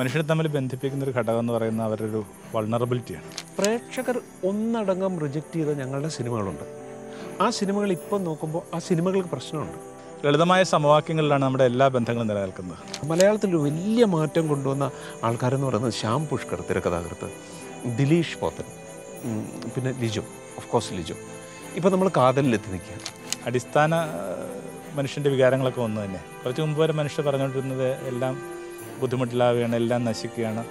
മനുഷ്യരെ തമ്മിൽ ബന്ധിപ്പിക്കുന്ന ഒരു ഘടകം എന്ന് പറയുന്ന അവരുടെ ഒരു വൾണറബിലിറ്റിയാണ് പ്രേക്ഷകർ ഒന്നടങ്കം റിജക്റ്റ് ചെയ്ത ഞങ്ങളുടെ സിനിമകളുണ്ട് ആ സിനിമകൾ ഇപ്പം നോക്കുമ്പോൾ ആ സിനിമകൾക്ക് പ്രശ്നമുണ്ട് ലളിതമായ സമവാക്യങ്ങളിലാണ് നമ്മുടെ എല്ലാ ബന്ധങ്ങളും നിലനിൽക്കുന്നത് മലയാളത്തിൽ ഒരു വലിയ മാറ്റം കൊണ്ടുവന്ന ആൾക്കാരെന്ന് പറയുന്നത് ശ്യാം പുഷ്കർ തിരക്കഥാകൃത്ത് ദിലീഷ് പോത്തൻ പിന്നെ ലിജു ഓഫ് കോഴ്സ് ലിജു ഇപ്പം നമ്മൾ കാതലിലെത്തി നിൽക്കുക അടിസ്ഥാന മനുഷ്യൻ്റെ വികാരങ്ങളൊക്കെ ഒന്ന് തന്നെ കുറച്ച് മുമ്പ് വരെ മനുഷ്യർ പറഞ്ഞുകൊണ്ടിരുന്നത് എല്ലാം ബുദ്ധിമുട്ടിലാവുകയാണ് എല്ലാം നശിക്കുകയാണ്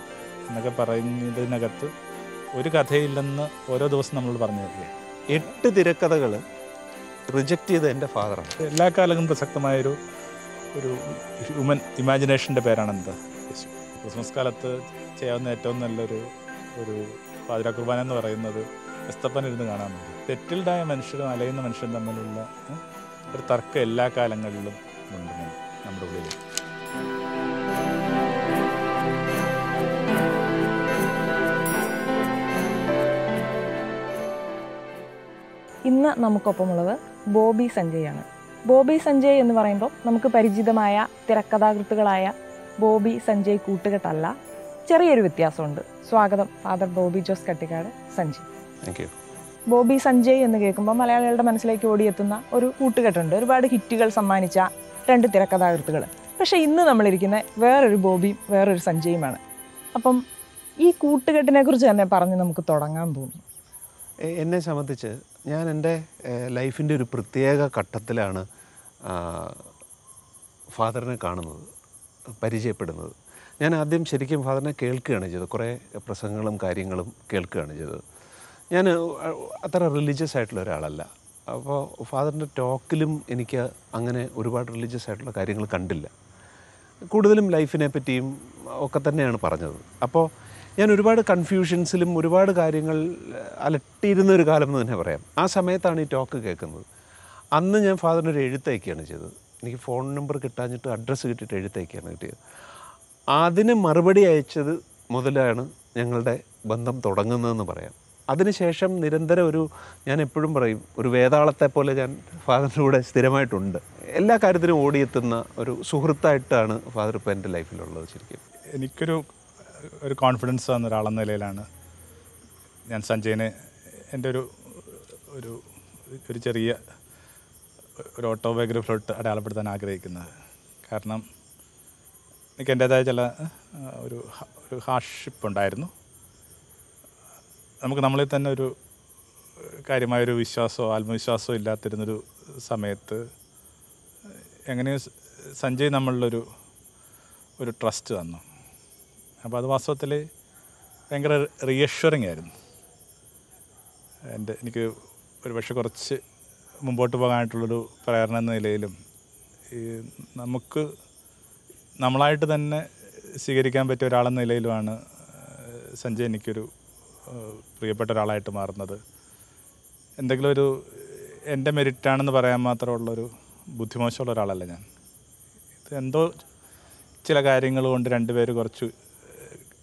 എന്നൊക്കെ പറയുന്നതിനകത്ത് ഒരു കഥയില്ലെന്ന് ഓരോ ദിവസം നമ്മൾ പറഞ്ഞു തരികയാണ് എട്ട് തിരക്കഥകൾ റിജക്റ്റ് ചെയ്ത എൻ്റെ ഫാദറാണ് എല്ലാ കാലവും പ്രസക്തമായൊരു ഒരു ഹ്യൂമൻ ഇമാജിനേഷൻ്റെ പേരാണെന്ത് ക്രിസ്മസ് കാലത്ത് ചെയ്യാവുന്ന ഏറ്റവും നല്ലൊരു ഒരു പാതിര കുർബാന എന്ന് പറയുന്നത് എസ്തപ്പൻ ഇരുന്ന് കാണാൻ മതി തെറ്റിൽഡായ മനുഷ്യരും അലയുന്ന മനുഷ്യരും തമ്മിലുള്ള ഒരു തർക്കം എല്ലാ കാലങ്ങളിലും ഉണ്ടെന്ന് നമ്മുടെ ഉള്ളിൽ ഇന്ന് നമുക്കൊപ്പമുള്ളത് ബോബി സഞ്ജയാണ് ബോബി സഞ്ജയ് എന്ന് പറയുമ്പോൾ നമുക്ക് പരിചിതമായ തിരക്കഥാകൃത്തുകളായ ബോബി സഞ്ജയ് കൂട്ടുകെട്ടല്ല ചെറിയൊരു വ്യത്യാസമുണ്ട് സ്വാഗതം ഫാദർ ബോബി ജോസ് കട്ടിക്കാട് സഞ്ജയ് ബോബി സഞ്ജയ് എന്ന് കേൾക്കുമ്പോൾ മലയാളികളുടെ മനസ്സിലേക്ക് ഓടിയെത്തുന്ന ഒരു കൂട്ടുകെട്ടുണ്ട് ഒരുപാട് ഹിറ്റുകൾ സമ്മാനിച്ച രണ്ട് തിരക്കഥാകൃത്തുകൾ പക്ഷേ ഇന്ന് നമ്മളിരിക്കുന്ന വേറൊരു ബോബിയും വേറൊരു സഞ്ജയുമാണ് അപ്പം ഈ കൂട്ടുകെട്ടിനെ കുറിച്ച് തന്നെ പറഞ്ഞ് നമുക്ക് തുടങ്ങാൻ തോന്നുന്നു എന്നെ സംബന്ധിച്ച് ഞാൻ എൻ്റെ ലൈഫിൻ്റെ ഒരു പ്രത്യേക ഘട്ടത്തിലാണ് ഫാദറിനെ കാണുന്നത് പരിചയപ്പെടുന്നത് ഞാൻ ആദ്യം ശരിക്കും ഫാദറിനെ കേൾക്കുകയാണ് ചെയ്തത് കുറേ പ്രസംഗങ്ങളും കാര്യങ്ങളും കേൾക്കുകയാണ് ചെയ്തത് ഞാൻ അത്ര റിലീജിയസ് ആയിട്ടുള്ള ഒരാളല്ല അപ്പോൾ ഫാദറിൻ്റെ ടോക്കിലും എനിക്ക് അങ്ങനെ ഒരുപാട് റിലീജിയസ് ആയിട്ടുള്ള കാര്യങ്ങൾ കണ്ടില്ല കൂടുതലും ലൈഫിനെ പറ്റിയും ഒക്കെ തന്നെയാണ് പറഞ്ഞത് അപ്പോൾ ഞാൻ ഒരുപാട് കൺഫ്യൂഷൻസിലും ഒരുപാട് കാര്യങ്ങൾ അലട്ടിയിരുന്ന ഒരു കാലം എന്ന് തന്നെ പറയാം ആ സമയത്താണ് ഈ ടോക്ക് കേൾക്കുന്നത് അന്ന് ഞാൻ ഫാദറിനൊരു എഴുത്തയക്കുകയാണ് ചെയ്തത് എനിക്ക് ഫോൺ നമ്പർ കിട്ടാഞ്ഞിട്ട് അഡ്രസ്സ് കിട്ടിയിട്ട് എഴുത്തയക്കുകയാണ് കിട്ടിയത് അതിന് മറുപടി അയച്ചത് മുതലാണ് ഞങ്ങളുടെ ബന്ധം തുടങ്ങുന്നതെന്ന് പറയാം അതിനുശേഷം നിരന്തരം ഒരു ഞാൻ എപ്പോഴും പറയും ഒരു വേതാളത്തെ പോലെ ഞാൻ ഫാദറിൻ്റെ കൂടെ സ്ഥിരമായിട്ടുണ്ട് എല്ലാ കാര്യത്തിനും ഓടിയെത്തുന്ന ഒരു സുഹൃത്തായിട്ടാണ് ഫാദർ ഇപ്പോൾ എൻ്റെ ലൈഫിലുള്ളത് ശരിക്കും എനിക്കൊരു ഒരു കോൺഫിഡൻസ് തന്ന ഒരാളെന്ന നിലയിലാണ് ഞാൻ സഞ്ജയിനെ എൻ്റെ ഒരു ഒരു ഒരു ചെറിയ ഒരു ഓട്ടോബയോഗ്രഫിലോട്ട് അടയാളപ്പെടുത്താൻ ആഗ്രഹിക്കുന്നത് കാരണം എനിക്ക് എൻ്റേതായ ചില ഒരു ഒരു ഹാർഷിപ്പ് ഉണ്ടായിരുന്നു നമുക്ക് നമ്മളിൽ തന്നെ ഒരു കാര്യമായൊരു വിശ്വാസമോ ആത്മവിശ്വാസമോ ഇല്ലാത്തിരുന്നൊരു സമയത്ത് എങ്ങനെയോ സഞ്ജയ് നമ്മളിലൊരു ഒരു ട്രസ്റ്റ് തന്നു അപ്പോൾ അത് വാസ്തവത്തിൽ ഭയങ്കര റീയഷ്വറിങ് ആയിരുന്നു എൻ്റെ എനിക്ക് ഒരു പക്ഷെ കുറച്ച് മുമ്പോട്ട് പോകാനായിട്ടുള്ളൊരു പ്രേരണ എന്ന നിലയിലും ഈ നമുക്ക് നമ്മളായിട്ട് തന്നെ സ്വീകരിക്കാൻ പറ്റിയ ഒരാളെന്ന നിലയിലുമാണ് സഞ്ജയ് എനിക്കൊരു പ്രിയപ്പെട്ട ഒരാളായിട്ട് മാറുന്നത് എന്തെങ്കിലും ഒരു എൻ്റെ മെരിറ്റാണെന്ന് പറയാൻ മാത്രമുള്ളൊരു ബുദ്ധിമോശമുള്ള ഒരാളല്ല ഞാൻ ഇത് എന്തോ ചില കാര്യങ്ങൾ കൊണ്ട് രണ്ടുപേർ കുറച്ച്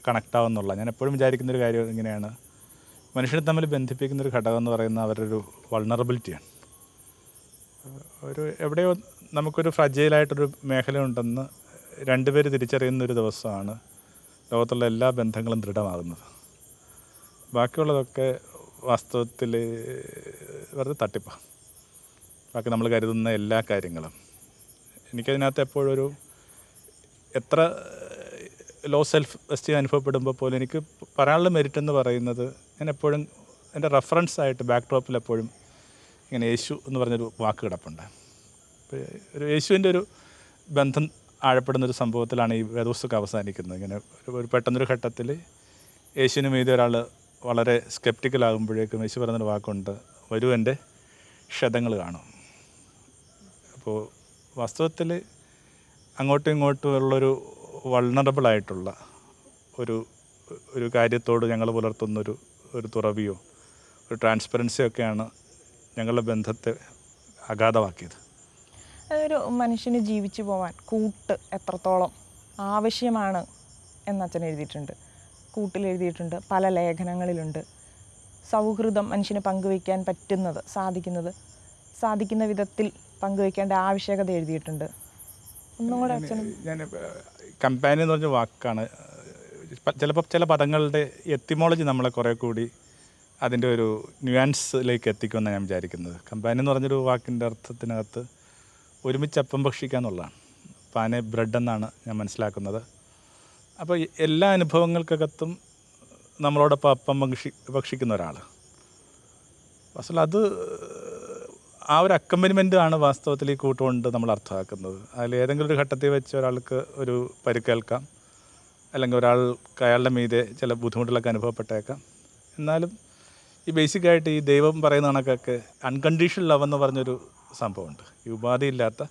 കണക്ട് ആവുന്നുള്ള ഞാൻ എപ്പോഴും വിചാരിക്കുന്ന ഒരു കാര്യം ഇങ്ങനെയാണ് മനുഷ്യരെ തമ്മിൽ ബന്ധിപ്പിക്കുന്ന ഒരു ഘടകം എന്ന് പറയുന്ന അവരുടെ ഒരു വൾണറബിലിറ്റിയാണ് ഒരു എവിടെയോ നമുക്കൊരു ഫ്രജൈലായിട്ടൊരു മേഖലയുണ്ടെന്ന് രണ്ടുപേർ തിരിച്ചറിയുന്ന ഒരു ദിവസമാണ് ലോകത്തുള്ള എല്ലാ ബന്ധങ്ങളും ദൃഢമാകുന്നത് ബാക്കിയുള്ളതൊക്കെ വാസ്തവത്തിൽ വെറുതെ തട്ടിപ്പാണ് ബാക്കി നമ്മൾ കരുതുന്ന എല്ലാ കാര്യങ്ങളും എനിക്കതിനകത്ത് എപ്പോഴൊരു എത്ര ലോ സെൽഫ് എസ്റ്റീം അനുഭവപ്പെടുമ്പോൾ പോലും എനിക്ക് പറയാനുള്ള മെരിറ്റ് എന്ന് പറയുന്നത് ഞാൻ എപ്പോഴും എൻ്റെ റെഫറൻസ് ആയിട്ട് ബാക്ക് ഡ്രോപ്പിൽ എപ്പോഴും ഇങ്ങനെ യേശു എന്ന് പറഞ്ഞൊരു വാക്ക് കിടപ്പുണ്ട് ഒരു യേശുവിൻ്റെ ഒരു ബന്ധം ആഴപ്പെടുന്ന ഒരു സംഭവത്തിലാണ് ഈ വേദോസ്തുക്ക് അവസാനിക്കുന്നത് ഇങ്ങനെ ഒരു പെട്ടെന്നൊരു ഘട്ടത്തിൽ യേശുവിന് മീതി ഒരാൾ വളരെ സ്കെപ്റ്റിക്കൽ ആകുമ്പോഴേക്കും യേശു പറഞ്ഞൊരു വാക്കുണ്ട് വരൂ എൻ്റെ ക്ഷതങ്ങൾ കാണും അപ്പോൾ വാസ്തവത്തിൽ അങ്ങോട്ടും ഇങ്ങോട്ടും ഉള്ളൊരു വൾണറബിളായിട്ടുള്ള ഒരു ഒരു കാര്യത്തോട് ഞങ്ങൾ പുലർത്തുന്നൊരു ഒരു തുറവിയോ ഒരു ട്രാൻസ്പെറൻസിയൊക്കെയാണ് ഞങ്ങളുടെ ബന്ധത്തെ അഗാധമാക്കിയത് അതൊരു മനുഷ്യന് ജീവിച്ചു പോകാൻ കൂട്ട് എത്രത്തോളം ആവശ്യമാണ് എന്ന് അച്ഛൻ എഴുതിയിട്ടുണ്ട് എഴുതിയിട്ടുണ്ട് പല ലേഖനങ്ങളിലുണ്ട് സൗഹൃദം മനുഷ്യന് പങ്കുവയ്ക്കാൻ പറ്റുന്നത് സാധിക്കുന്നത് സാധിക്കുന്ന വിധത്തിൽ പങ്കുവയ്ക്കേണ്ട ആവശ്യകത എഴുതിയിട്ടുണ്ട് ഒന്നും കൂടെ അച്ഛൻ ഞാൻ കമ്പാനി എന്ന് പറഞ്ഞ വാക്കാണ് ചിലപ്പോൾ ചില പദങ്ങളുടെ എത്തിമോളജി നമ്മളെ കുറേ കൂടി അതിൻ്റെ ഒരു ന്യൂയാൻസിലേക്ക് എത്തിക്കുമെന്നാണ് ഞാൻ വിചാരിക്കുന്നത് കമ്പാനി എന്ന് പറഞ്ഞൊരു വാക്കിൻ്റെ അർത്ഥത്തിനകത്ത് ഒരുമിച്ച് അപ്പം ഭക്ഷിക്കുക എന്നുള്ളതാണ് പാനെ ബ്രെഡ് എന്നാണ് ഞാൻ മനസ്സിലാക്കുന്നത് അപ്പോൾ എല്ലാ അനുഭവങ്ങൾക്കകത്തും നമ്മളോടൊപ്പം അപ്പം ഭക്ഷി ഭക്ഷിക്കുന്ന ഒരാൾ അസൽ അത് ആ ഒരു അക്കമ്പനിമെൻ്റ് ആണ് വാസ്തവത്തിൽ ഈ കൂട്ടുകൊണ്ട് നമ്മൾ അർത്ഥമാക്കുന്നത് അതിൽ ഏതെങ്കിലും ഒരു ഘട്ടത്തിൽ വെച്ച് ഒരാൾക്ക് ഒരു പരുക്കേൽക്കാം അല്ലെങ്കിൽ ഒരാൾക്ക് അയാളുടെ മീതെ ചില ബുദ്ധിമുട്ടുകളൊക്കെ അനുഭവപ്പെട്ടേക്കാം എന്നാലും ഈ ബേസിക്കായിട്ട് ഈ ദൈവം പറയുന്ന കണക്കൊക്കെ അൺകണ്ടീഷണൽ ലവ് എന്ന് പറഞ്ഞൊരു സംഭവമുണ്ട് ഈ ഉപാധിയില്ലാത്ത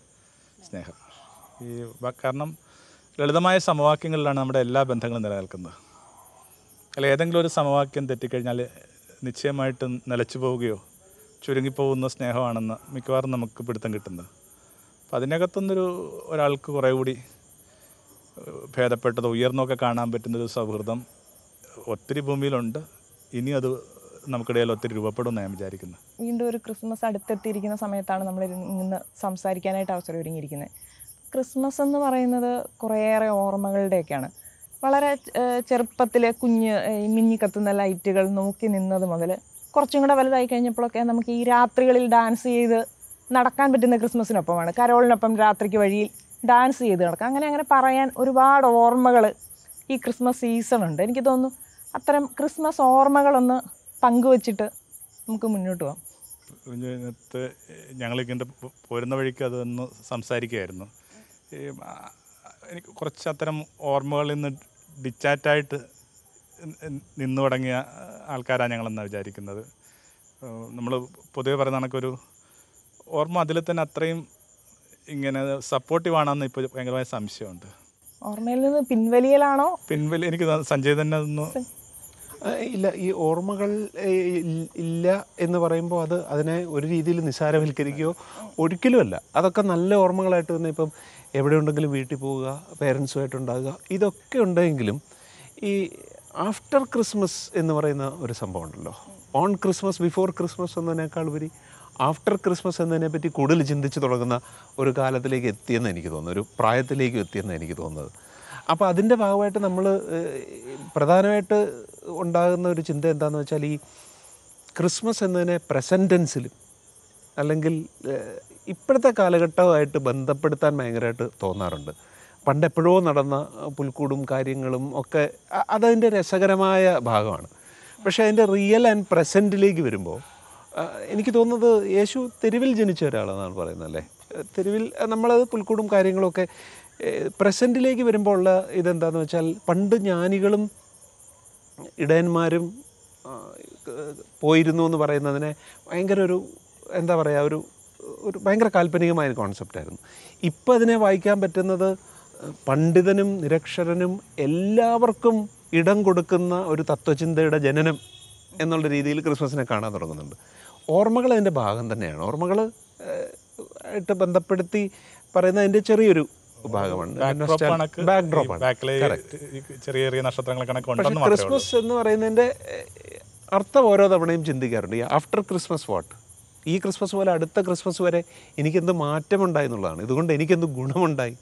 സ്നേഹം ഈ കാരണം ലളിതമായ സമവാക്യങ്ങളിലാണ് നമ്മുടെ എല്ലാ ബന്ധങ്ങളും നിലനിൽക്കുന്നത് അല്ലെങ്കിൽ ഏതെങ്കിലും ഒരു സമവാക്യം തെറ്റിക്കഴിഞ്ഞാൽ നിശ്ചയമായിട്ടും നിലച്ചു പോവുകയോ ചുരുങ്ങിപ്പോകുന്ന സ്നേഹമാണെന്ന് മിക്കവാറും നമുക്ക് പിടുത്തം കിട്ടുന്നത് അപ്പം അതിനകത്തുനിന്നൊരു ഒരാൾക്ക് കുറേ കൂടി ഭേദപ്പെട്ടതോ ഉയർന്നൊക്കെ കാണാൻ പറ്റുന്നൊരു സൗഹൃദം ഒത്തിരി ഭൂമിയിലുണ്ട് ഇനി അത് നമുക്കിടയിൽ ഒത്തിരി രൂപപ്പെടും ഞാൻ വിചാരിക്കുന്നു വീണ്ടും ഒരു ക്രിസ്മസ് അടുത്തെത്തിയിരിക്കുന്ന സമയത്താണ് നമ്മൾ ഇന്ന് സംസാരിക്കാനായിട്ട് അവസരം ഒരുങ്ങിയിരിക്കുന്നത് ക്രിസ്മസ് എന്ന് പറയുന്നത് കുറേയേറെ ഓർമ്മകളുടെയൊക്കെയാണ് വളരെ ചെറുപ്പത്തിലെ കുഞ്ഞ് മിന്നി കത്തുന്ന ലൈറ്റുകൾ നോക്കി നിന്നത് മുതൽ കുറച്ചും കൂടെ വലുതായി കഴിഞ്ഞപ്പോഴൊക്കെ നമുക്ക് ഈ രാത്രികളിൽ ഡാൻസ് ചെയ്ത് നടക്കാൻ പറ്റുന്ന ക്രിസ്മസിനൊപ്പമാണ് കരോളിനൊപ്പം രാത്രിക്ക് വഴിയിൽ ഡാൻസ് ചെയ്ത് നടക്കാം അങ്ങനെ അങ്ങനെ പറയാൻ ഒരുപാട് ഓർമ്മകൾ ഈ ക്രിസ്മസ് സീസൺ ഉണ്ട് എനിക്ക് തോന്നുന്നു അത്തരം ക്രിസ്മസ് ഓർമ്മകളൊന്ന് പങ്കുവച്ചിട്ട് നമുക്ക് മുന്നോട്ട് പോകാം ഇന്നത്തെ ഞങ്ങളിങ്ങനെ പോരുന്ന വഴിക്ക് അതൊന്ന് സംസാരിക്കുമായിരുന്നു എനിക്ക് കുറച്ച് അത്തരം ഓർമ്മകളിൽ നിന്ന് ഡിച്ചാറ്റായിട്ട് നിന്നു തുടങ്ങിയ ആൾക്കാരാണ് ഞങ്ങളെന്നാണ് വിചാരിക്കുന്നത് നമ്മൾ പൊതുവെ പറയുന്ന കണക്കൊരു ഓർമ്മ അതിൽ തന്നെ അത്രയും ഇങ്ങനെ സപ്പോർട്ടീവ് ആണെന്ന് ഇപ്പോൾ ഭയങ്കരമായ സംശയമുണ്ട് ഓർമ്മയിൽ നിന്ന് പിൻവലിയലാണോ പിൻവലി എനിക്ക് സഞ്ജയ് തന്നെ ഒന്ന് ഇല്ല ഈ ഓർമ്മകൾ ഇല്ല എന്ന് പറയുമ്പോൾ അത് അതിനെ ഒരു രീതിയിൽ നിസാരവൽക്കരിക്കുകയോ ഒരിക്കലുമല്ല അതൊക്കെ നല്ല ഓർമ്മകളായിട്ട് തന്നെ ഇപ്പം എവിടെ ഉണ്ടെങ്കിലും വീട്ടിൽ പോവുക പേരൻസുമായിട്ടുണ്ടാകുക ഇതൊക്കെ ഉണ്ടെങ്കിലും ഈ ആഫ്റ്റർ ക്രിസ്മസ് എന്ന് പറയുന്ന ഒരു സംഭവം ഉണ്ടല്ലോ ഓൺ ക്രിസ്മസ് ബിഫോർ ക്രിസ്മസ് എന്നതിനേക്കാൾ ഉപരി ആഫ്റ്റർ ക്രിസ്മസ് എന്നതിനെപ്പറ്റി കൂടുതൽ ചിന്തിച്ച് തുടങ്ങുന്ന ഒരു കാലത്തിലേക്ക് എത്തിയെന്ന് എനിക്ക് തോന്നുന്നു ഒരു പ്രായത്തിലേക്ക് എത്തിയെന്ന് എനിക്ക് തോന്നുന്നത് അപ്പോൾ അതിൻ്റെ ഭാഗമായിട്ട് നമ്മൾ പ്രധാനമായിട്ട് ഉണ്ടാകുന്ന ഒരു ചിന്ത എന്താണെന്ന് വെച്ചാൽ ഈ ക്രിസ്മസ് എന്നതിനെ പ്രസൻറ്റൻസിലും അല്ലെങ്കിൽ ഇപ്പോഴത്തെ കാലഘട്ടവുമായിട്ട് ബന്ധപ്പെടുത്താൻ ഭയങ്കരമായിട്ട് തോന്നാറുണ്ട് പണ്ടെപ്പോഴോ നടന്ന പുൽക്കൂടും കാര്യങ്ങളും ഒക്കെ അതതിൻ്റെ രസകരമായ ഭാഗമാണ് പക്ഷേ അതിൻ്റെ റിയൽ ആൻഡ് പ്രസൻറ്റിലേക്ക് വരുമ്പോൾ എനിക്ക് തോന്നുന്നത് യേശു തെരുവിൽ ജനിച്ച ഒരാളെന്നാണ് അല്ലേ തെരുവിൽ നമ്മളത് പുൽക്കൂടും കാര്യങ്ങളൊക്കെ പ്രസൻറ്റിലേക്ക് വരുമ്പോൾ ഉള്ള ഇതെന്താണെന്ന് വെച്ചാൽ പണ്ട് ജ്ഞാനികളും ഇടയന്മാരും പോയിരുന്നു എന്ന് പറയുന്നതിനെ ഭയങ്കര ഒരു എന്താ പറയുക ഒരു ഒരു ഭയങ്കര കാൽപ്പനികമായ കോൺസെപ്റ്റായിരുന്നു ഇപ്പം അതിനെ വായിക്കാൻ പറ്റുന്നത് പണ്ഡിതനും നിരക്ഷരനും എല്ലാവർക്കും ഇടം കൊടുക്കുന്ന ഒരു തത്വചിന്തയുടെ ജനനം എന്നുള്ള രീതിയിൽ ക്രിസ്മസിനെ കാണാൻ തുടങ്ങുന്നുണ്ട് ഓർമ്മകൾ അതിൻ്റെ ഭാഗം തന്നെയാണ് ഓർമ്മകൾ ആയിട്ട് ബന്ധപ്പെടുത്തി പറയുന്ന അതിൻ്റെ ചെറിയൊരു ഭാഗമാണ് ഡ്രോപ്പ് ചെറിയ ചെറിയ നക്ഷത്രങ്ങൾ ക്രിസ്മസ് എന്ന് പറയുന്നതിൻ്റെ അർത്ഥം ഓരോ തവണയും ചിന്തിക്കാറുണ്ട് ആഫ്റ്റർ ക്രിസ്മസ് വാട്ട് ഈ ക്രിസ്മസ് പോലെ അടുത്ത ക്രിസ്മസ് വരെ എനിക്കെന്ത് മാറ്റമുണ്ടായി എന്നുള്ളതാണ് ഇതുകൊണ്ട് എനിക്കെന്ത് ഗുണമുണ്ടായി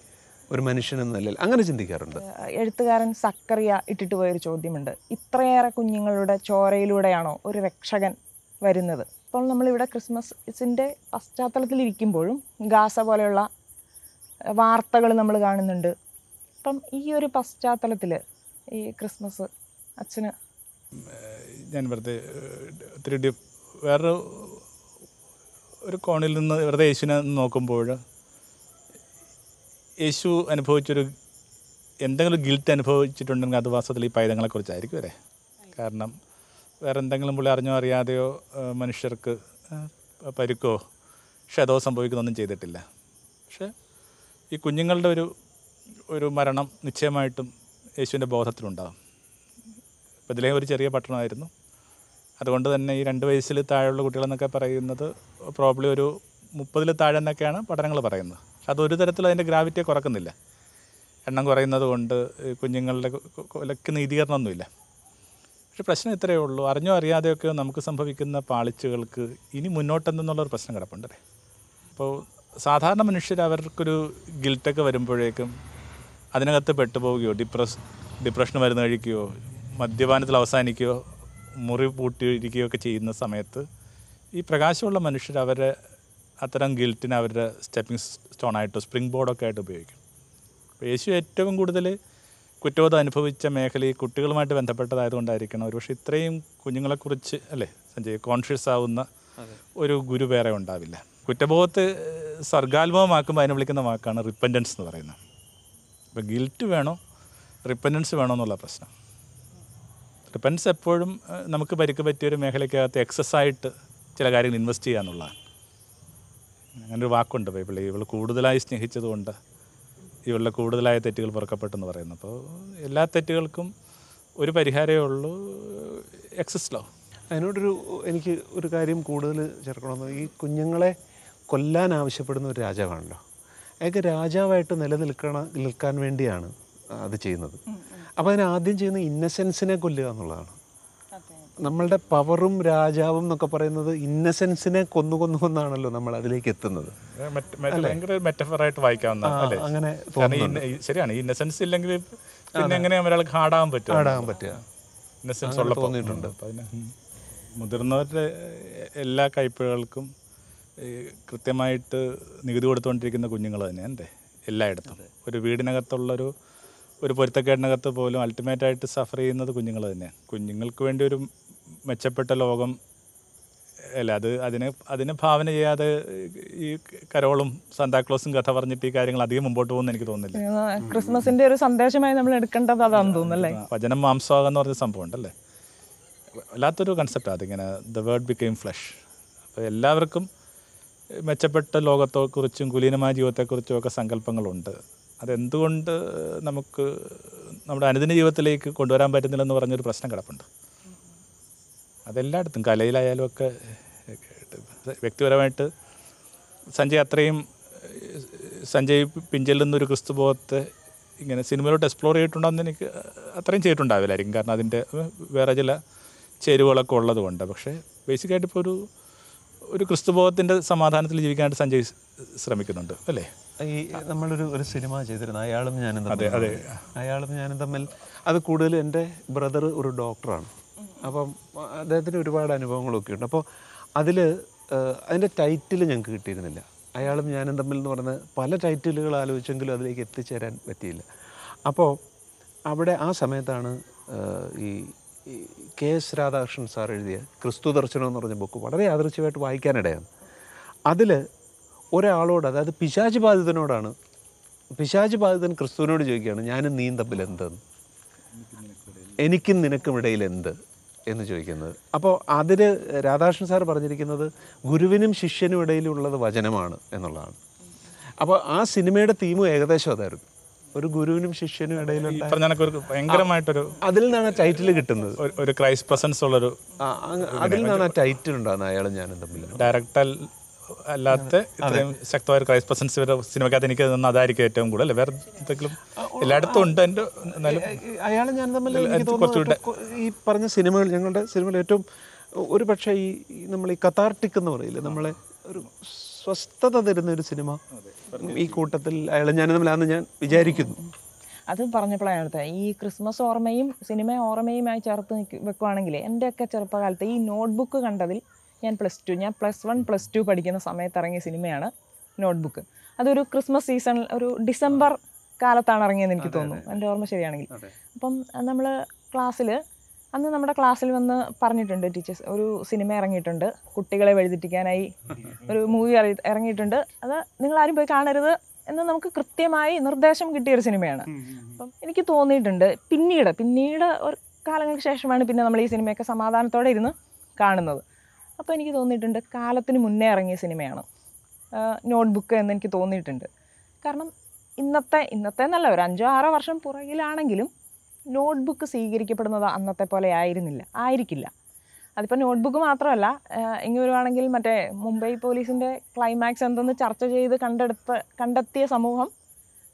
ഒരു മനുഷ്യൻ എന്ന നിലയിൽ അങ്ങനെ ചിന്തിക്കാറുണ്ട് എഴുത്തുകാരൻ സക്കറിയ ഇട്ടിട്ട് പോയൊരു ചോദ്യമുണ്ട് ഇത്രയേറെ കുഞ്ഞുങ്ങളുടെ ചോരയിലൂടെയാണോ ഒരു രക്ഷകൻ വരുന്നത് അപ്പോൾ നമ്മളിവിടെ ക്രിസ്മസിൻ്റെ പശ്ചാത്തലത്തിലിരിക്കുമ്പോഴും ഗാസ പോലെയുള്ള വാർത്തകൾ നമ്മൾ കാണുന്നുണ്ട് അപ്പം ഈ ഒരു പശ്ചാത്തലത്തിൽ ഈ ക്രിസ്മസ് അച്ഛന് ഞാൻ വെറുതെ ഒത്തിരി വേറൊരു ഒരു കോണിൽ നിന്ന് വെറുതെ യേശുവിനെ നോക്കുമ്പോൾ യേശു അനുഭവിച്ചൊരു എന്തെങ്കിലും ഗിൽട്ട് അനുഭവിച്ചിട്ടുണ്ടെങ്കിൽ അത് വാസ്തവത്തിൽ ഈ പൈതങ്ങളെക്കുറിച്ചായിരിക്കും അല്ലേ കാരണം വേറെ എന്തെങ്കിലും പുള്ളി അറിഞ്ഞോ അറിയാതെയോ മനുഷ്യർക്ക് പരുക്കോ ക്ഷതോ സംഭവിക്കുന്നൊന്നും ചെയ്തിട്ടില്ല പക്ഷേ ഈ കുഞ്ഞുങ്ങളുടെ ഒരു ഒരു മരണം നിശ്ചയമായിട്ടും യേശുവിൻ്റെ ബോധത്തിലുണ്ടാകും അപ്പോൾ ഇതിലേ ഒരു ചെറിയ പട്ടണമായിരുന്നു അതുകൊണ്ട് തന്നെ ഈ രണ്ട് വയസ്സിൽ താഴെയുള്ള കുട്ടികളെന്നൊക്കെ പറയുന്നത് പ്രോബ്ലി ഒരു മുപ്പതിൽ താഴെ എന്നൊക്കെയാണ് പഠനങ്ങൾ പറയുന്നത് അതൊരു തരത്തിൽ അതിൻ്റെ ഗ്രാവിറ്റിയെ കുറക്കുന്നില്ല എണ്ണം കുറയുന്നത് കൊണ്ട് കുഞ്ഞുങ്ങളുടെ കൊലക്ക് നീതീകരണമൊന്നുമില്ല പക്ഷെ പ്രശ്നം ഇത്രയേ ഉള്ളൂ അറിഞ്ഞോ അറിയാതെയൊക്കെ നമുക്ക് സംഭവിക്കുന്ന പാളിച്ചകൾക്ക് ഇനി മുന്നോട്ടെന്നുള്ളൊരു പ്രശ്നം കിടപ്പുണ്ട് അപ്പോൾ സാധാരണ മനുഷ്യർ അവർക്കൊരു ഗിൽട്ടൊക്കെ വരുമ്പോഴേക്കും അതിനകത്ത് പെട്ടുപോവുകയോ ഡിപ്രസ് ഡിപ്രഷൻ മരുന്ന് കഴിക്കുകയോ മദ്യപാനത്തിൽ അവസാനിക്കുകയോ മുറി പൂട്ടിയിരിക്കുകയോ ഒക്കെ ചെയ്യുന്ന സമയത്ത് ഈ പ്രകാശമുള്ള മനുഷ്യർ അവരെ അത്തരം ഗിൽറ്റിനെ അവരുടെ സ്റ്റെപ്പിംഗ് ആയിട്ടോ സ്പ്രിംഗ് ബോർഡൊക്കെ ആയിട്ട് ഉപയോഗിക്കും അപ്പോൾ യേശു ഏറ്റവും കൂടുതൽ കുറ്റബോധം അനുഭവിച്ച മേഖല ഈ കുട്ടികളുമായിട്ട് ബന്ധപ്പെട്ടതായതുകൊണ്ടായിരിക്കണം ഒരുപക്ഷെ ഇത്രയും കുഞ്ഞുങ്ങളെക്കുറിച്ച് അല്ലേ സഞ്ജയ് കോൺഷ്യസ് ആവുന്ന ഒരു ഗുരു വേറെ ഉണ്ടാവില്ല കുറ്റബോധത്തെ സർഗാത്മകമാക്കുമ്പോൾ അതിനെ വിളിക്കുന്ന വാക്കാണ് റിപ്പൻഡൻസ് എന്ന് പറയുന്നത് അപ്പോൾ ഗിൽറ്റ് വേണോ റിപ്പൻഡൻസ് വേണോ എന്നുള്ള പ്രശ്നം റിപ്പൻഡൻസ് എപ്പോഴും നമുക്ക് പരിക്ക് പറ്റിയ ഒരു മേഖലയ്ക്കകത്ത് എക്സസ് ആയിട്ട് ചില കാര്യങ്ങൾ ഇൻവെസ്റ്റ് ചെയ്യാനുള്ളതാണ് അങ്ങനൊരു വാക്കുണ്ട് ബൈബിളിൽ ഇവൾ കൂടുതലായി സ്നേഹിച്ചതുകൊണ്ട് ഇവളുടെ കൂടുതലായ തെറ്റുകൾ പുറക്കപ്പെട്ടെന്ന് പറയുന്നു അപ്പോൾ എല്ലാ തെറ്റുകൾക്കും ഒരു പരിഹാരമേ ഉള്ളൂ എക്സസ് ലോ അതിനോടൊരു എനിക്ക് ഒരു കാര്യം കൂടുതൽ ചേർക്കണമെന്ന് ഈ കുഞ്ഞുങ്ങളെ കൊല്ലാൻ ആവശ്യപ്പെടുന്ന ഒരു രാജാവാണല്ലോ അയാൾക്ക് രാജാവായിട്ട് നിലനിൽക്കണ നിൽക്കാൻ വേണ്ടിയാണ് അത് ചെയ്യുന്നത് അപ്പോൾ അതിനാദ്യം ആദ്യം ചെയ്യുന്ന ഇന്നസെൻസിനെ കൊല്ലുക എന്നുള്ളതാണ് നമ്മളുടെ പവറും രാജാവും എന്നൊക്കെ പറയുന്നത് ഇന്നസെൻസിനെ കൊന്നു കൊന്നു കൊന്നാണല്ലോ നമ്മൾ അതിലേക്ക് എത്തുന്നത് അങ്ങനെ ശരിയാണ് ഇന്നസെൻസ് ഇല്ലെങ്കിൽ പിന്നെ എങ്ങനെയാ ഒരാൾ പറ്റും ഹാടാൻ പറ്റുക ഇന്നസെൻസ് മുതിർന്നവരുടെ എല്ലാ കയ്പിഴകൾക്കും കൃത്യമായിട്ട് നികുതി കൊടുത്തുകൊണ്ടിരിക്കുന്ന കുഞ്ഞുങ്ങൾ തന്നെയാണ് അല്ലേ എല്ലായിടത്തും ഒരു വീടിനകത്തുള്ളൊരു ഒരു പൊരുത്തക്കേടിനകത്ത് പോലും അൾട്ടിമേറ്റായിട്ട് സഫർ ചെയ്യുന്നത് കുഞ്ഞുങ്ങൾ തന്നെയാണ് കുഞ്ഞുങ്ങൾക്ക് വേണ്ടി ഒരു മെച്ചപ്പെട്ട ലോകം അല്ല അത് അതിന് അതിന് ഭാവന ചെയ്യാതെ ഈ കരോളും സാന്താക്ലോസും കഥ പറഞ്ഞിട്ട് ഈ കാര്യങ്ങൾ അധികം മുമ്പോട്ട് പോകുന്ന എനിക്ക് തോന്നുന്നില്ല ക്രിസ്മസിന്റെ ഒരു സന്ദേശമായി നമ്മൾ എടുക്കേണ്ടത് അതാണെന്ന് തോന്നുന്നല്ലേ വചനം മാംസമാകുക എന്ന് പറഞ്ഞ സംഭവം ഉണ്ടല്ലേ വല്ലാത്തൊരു കൺസെപ്റ്റ് അതിങ്ങനെ ദ വേർഡ് ബിക്കെയിം ഫ്ലഷ് അപ്പോൾ എല്ലാവർക്കും മെച്ചപ്പെട്ട ലോകത്തെക്കുറിച്ചും കുലീനമായ ജീവിതത്തെക്കുറിച്ചും ഒക്കെ സങ്കല്പങ്ങളുണ്ട് അതെന്തുകൊണ്ട് നമുക്ക് നമ്മുടെ അനുദിന ജീവിതത്തിലേക്ക് കൊണ്ടുവരാൻ പറ്റുന്നില്ലെന്ന് പറഞ്ഞൊരു പ്രശ്നം കിടപ്പുണ്ട് അതെല്ലായിടത്തും കലയിലായാലും ഒക്കെ വ്യക്തിപരമായിട്ട് സഞ്ജയ് അത്രയും സഞ്ജയ് പിഞ്ചെല്ലുന്നൊരു ക്രിസ്തു ബോധത്തെ ഇങ്ങനെ സിനിമയിലോട്ട് എക്സ്പ്ലോർ എന്ന് എനിക്ക് അത്രയും ചെയ്തിട്ടുണ്ടാവില്ലായിരിക്കും കാരണം അതിൻ്റെ വേറെ ചില ചേരുവകളൊക്കെ കൊണ്ട് പക്ഷേ ബേസിക്കായിട്ട് ഇപ്പോൾ ഒരു ഒരു ക്രിസ്തുബോധത്തിൻ്റെ സമാധാനത്തിൽ ജീവിക്കാനായിട്ട് സഞ്ജയ് ശ്രമിക്കുന്നുണ്ട് അല്ലേ ഈ നമ്മളൊരു ഒരു സിനിമ ചെയ്തിരുന്നു അയാളും ഞാനും അതെ അതെ അയാളും ഞാനും തമ്മിൽ അത് കൂടുതൽ എൻ്റെ ബ്രദർ ഒരു ഡോക്ടറാണ് അപ്പം അദ്ദേഹത്തിന് ഒരുപാട് അനുഭവങ്ങളൊക്കെ ഉണ്ട് അപ്പോൾ അതിൽ അതിൻ്റെ ടൈറ്റിൽ ഞങ്ങൾക്ക് കിട്ടിയിരുന്നില്ല അയാളും ഞാനും തമ്മിൽ എന്ന് പറഞ്ഞ പല ടൈറ്റിലുകൾ ആലോചിച്ചെങ്കിലും അതിലേക്ക് എത്തിച്ചേരാൻ പറ്റിയില്ല അപ്പോൾ അവിടെ ആ സമയത്താണ് ഈ കെ എസ് രാധാകൃഷ്ണൻ സാർ എഴുതിയ ക്രിസ്തു ദർശനം എന്ന് പറഞ്ഞ ബുക്ക് വളരെ ആദർശമായിട്ട് വായിക്കാനിടയാണ് അതിൽ ഒരാളോട് അതായത് പിശാജ് ബാധിതനോടാണ് പിശാജ് ബാധിതൻ ക്രിസ്തുവിനോട് ചോദിക്കുകയാണ് ഞാനും നീയും തമ്മിൽ എനിക്കും നിനക്കും ഇടയിൽ എന്ത് എന്ന് ചോദിക്കുന്നത് അപ്പോൾ അതിൽ രാധാകൃഷ്ണൻ സാർ പറഞ്ഞിരിക്കുന്നത് ഗുരുവിനും ശിഷ്യനും ഇടയിലുള്ളത് വചനമാണ് എന്നുള്ളതാണ് അപ്പോൾ ആ സിനിമയുടെ തീമും ഏകദേശം അതായിരുന്നു ഒരു ഗുരുവിനും ശിഷ്യനും ഇടയിലുള്ള ഭയങ്കരമായിട്ടൊരു അതിൽ നിന്നാണ് ടൈറ്റിൽ കിട്ടുന്നത് ഒരു ക്രൈസ്റ്റ് പ്രസൻസ് ഉള്ളൊരു അതിൽ നിന്നാണ് ആ ടൈറ്റിൽ ഉണ്ടാകുന്നത് അയാളും ഞാനും തമ്മിൽ ഡയറക്ടർ അല്ലാത്ത ഇത്രയും ശക്തമായ ക്രൈസ്റ്റ് പ്രസൻസ് വരെ സിനിമക്കകത്ത് എനിക്ക് തന്നെ അതായിരിക്കും ഏറ്റവും കൂടുതൽ വേറെ എന്തെങ്കിലും എല്ലായിടത്തും ഉണ്ട് എൻ്റെ അയാൾ ഞാൻ തമ്മിൽ ഈ പറഞ്ഞ സിനിമകൾ ഞങ്ങളുടെ സിനിമകൾ ഏറ്റവും ഒരു പക്ഷേ ഈ നമ്മൾ ഈ കഥാർട്ടിക് എന്ന് പറയില്ലേ നമ്മളെ ഒരു സ്വസ്ഥത തരുന്ന ഒരു സിനിമ ഈ കൂട്ടത്തിൽ അയാൾ ഞാൻ തമ്മിലാന്ന് ഞാൻ വിചാരിക്കുന്നു അത് പറഞ്ഞപ്പോഴാണ് അടുത്ത ഈ ക്രിസ്മസ് ഓർമ്മയും സിനിമ ഓർമ്മയുമായി ചേർത്ത് വെക്കുവാണെങ്കിൽ എൻ്റെയൊക്കെ ചെറുപ്പകാലത്ത് ഈ നോട്ട്ബുക്ക് കണ്ടതിൽ ഞാൻ പ്ലസ് ടു ഞാൻ പ്ലസ് വൺ പ്ലസ് ടു പഠിക്കുന്ന സമയത്ത് ഇറങ്ങിയ സിനിമയാണ് നോട്ട്ബുക്ക് അതൊരു ക്രിസ്മസ് സീസൺ ഒരു ഡിസംബർ കാലത്താണ് ഇറങ്ങിയെന്ന് എനിക്ക് തോന്നുന്നു എൻ്റെ ഓർമ്മ ശരിയാണെങ്കിൽ അപ്പം നമ്മൾ ക്ലാസ്സിൽ അന്ന് നമ്മുടെ ക്ലാസ്സിൽ വന്ന് പറഞ്ഞിട്ടുണ്ട് ടീച്ചേഴ്സ് ഒരു സിനിമ ഇറങ്ങിയിട്ടുണ്ട് കുട്ടികളെ വഴിതെറ്റിക്കാനായി ഒരു മൂവി ഇറങ്ങിയിട്ടുണ്ട് അത് നിങ്ങൾ ആരും പോയി കാണരുത് എന്ന് നമുക്ക് കൃത്യമായി നിർദ്ദേശം കിട്ടിയ ഒരു സിനിമയാണ് അപ്പം എനിക്ക് തോന്നിയിട്ടുണ്ട് പിന്നീട് പിന്നീട് ഒരു കാലങ്ങൾക്ക് ശേഷമാണ് പിന്നെ നമ്മൾ ഈ സിനിമയൊക്കെ സമാധാനത്തോടെ ഇരുന്ന് കാണുന്നത് അപ്പോൾ എനിക്ക് തോന്നിയിട്ടുണ്ട് കാലത്തിന് മുന്നേ ഇറങ്ങിയ സിനിമയാണ് നോട്ട് ബുക്ക് എന്ന് എനിക്ക് തോന്നിയിട്ടുണ്ട് കാരണം ഇന്നത്തെ ഇന്നത്തെ എന്നല്ല ഒരു അഞ്ചോ ആറോ വർഷം പുറകിലാണെങ്കിലും നോട്ട് ബുക്ക് സ്വീകരിക്കപ്പെടുന്നത് അന്നത്തെ പോലെ ആയിരുന്നില്ല ആയിരിക്കില്ല അതിപ്പോൾ നോട്ട് ബുക്ക് മാത്രമല്ല ഇങ്ങനെ വരുവാണെങ്കിൽ മറ്റേ മുംബൈ പോലീസിൻ്റെ ക്ലൈമാക്സ് എന്തെന്ന് ചർച്ച ചെയ്ത് കണ്ടെടുത്ത കണ്ടെത്തിയ സമൂഹം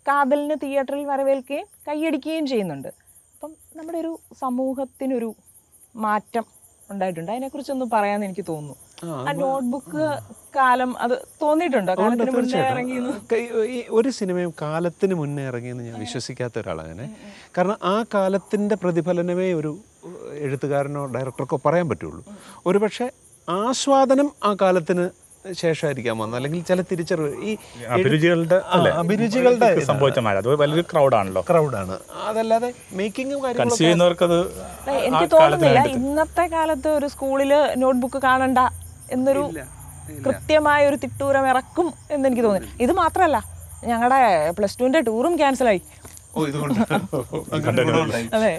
കാതലിന് തിയേറ്ററിൽ വരവേൽക്കുകയും കൈയടിക്കുകയും ചെയ്യുന്നുണ്ട് അപ്പം നമ്മുടെ ഒരു സമൂഹത്തിനൊരു മാറ്റം ഉണ്ടായിട്ടുണ്ട് അതിനെക്കുറിച്ചൊന്നും പറയാന്ന് എനിക്ക് തോന്നുന്നു ആ നോട്ട്ബുക്ക് കാലം അത് തോന്നിയിട്ടുണ്ടോ ഈ ഒരു സിനിമയും കാലത്തിന് മുന്നേ ഇറങ്ങിയെന്ന് ഞാൻ വിശ്വസിക്കാത്ത ഒരാളാണ് കാരണം ആ കാലത്തിന്റെ പ്രതിഫലനമേ ഒരു എഴുത്തുകാരനോ ഡയറക്ടർക്കോ പറയാൻ പറ്റുള്ളൂ ഒരുപക്ഷെ ആസ്വാദനം ആ കാലത്തിന് ശേഷമായിരിക്കാം വന്നത് അല്ലെങ്കിൽ ചില തിരിച്ചറിവ് ഈ അഭിരുചികളുടെ അഭിരുചികളുടെ സംഭവിച്ച മഴ അത് വലിയൊരു ക്രൗഡാണല്ലോ ക്രൗഡാണ് അതല്ലാതെ മേക്കിങ്ങും ചെയ്യുന്നവർക്കത് എനിക്ക് തോന്നുന്നില്ല ഇന്നത്തെ കാലത്ത് ഒരു സ്കൂളിൽ നോട്ട്ബുക്ക് കാണണ്ട എന്നൊരു കൃത്യമായ ഒരു തിട്ടൂരം ഇറക്കും എന്ന് എനിക്ക് തോന്നി ഇത് മാത്രമല്ല ഞങ്ങളുടെ പ്ലസ് ടുവിന്റെ ടൂറും ക്യാൻസലായി അതെ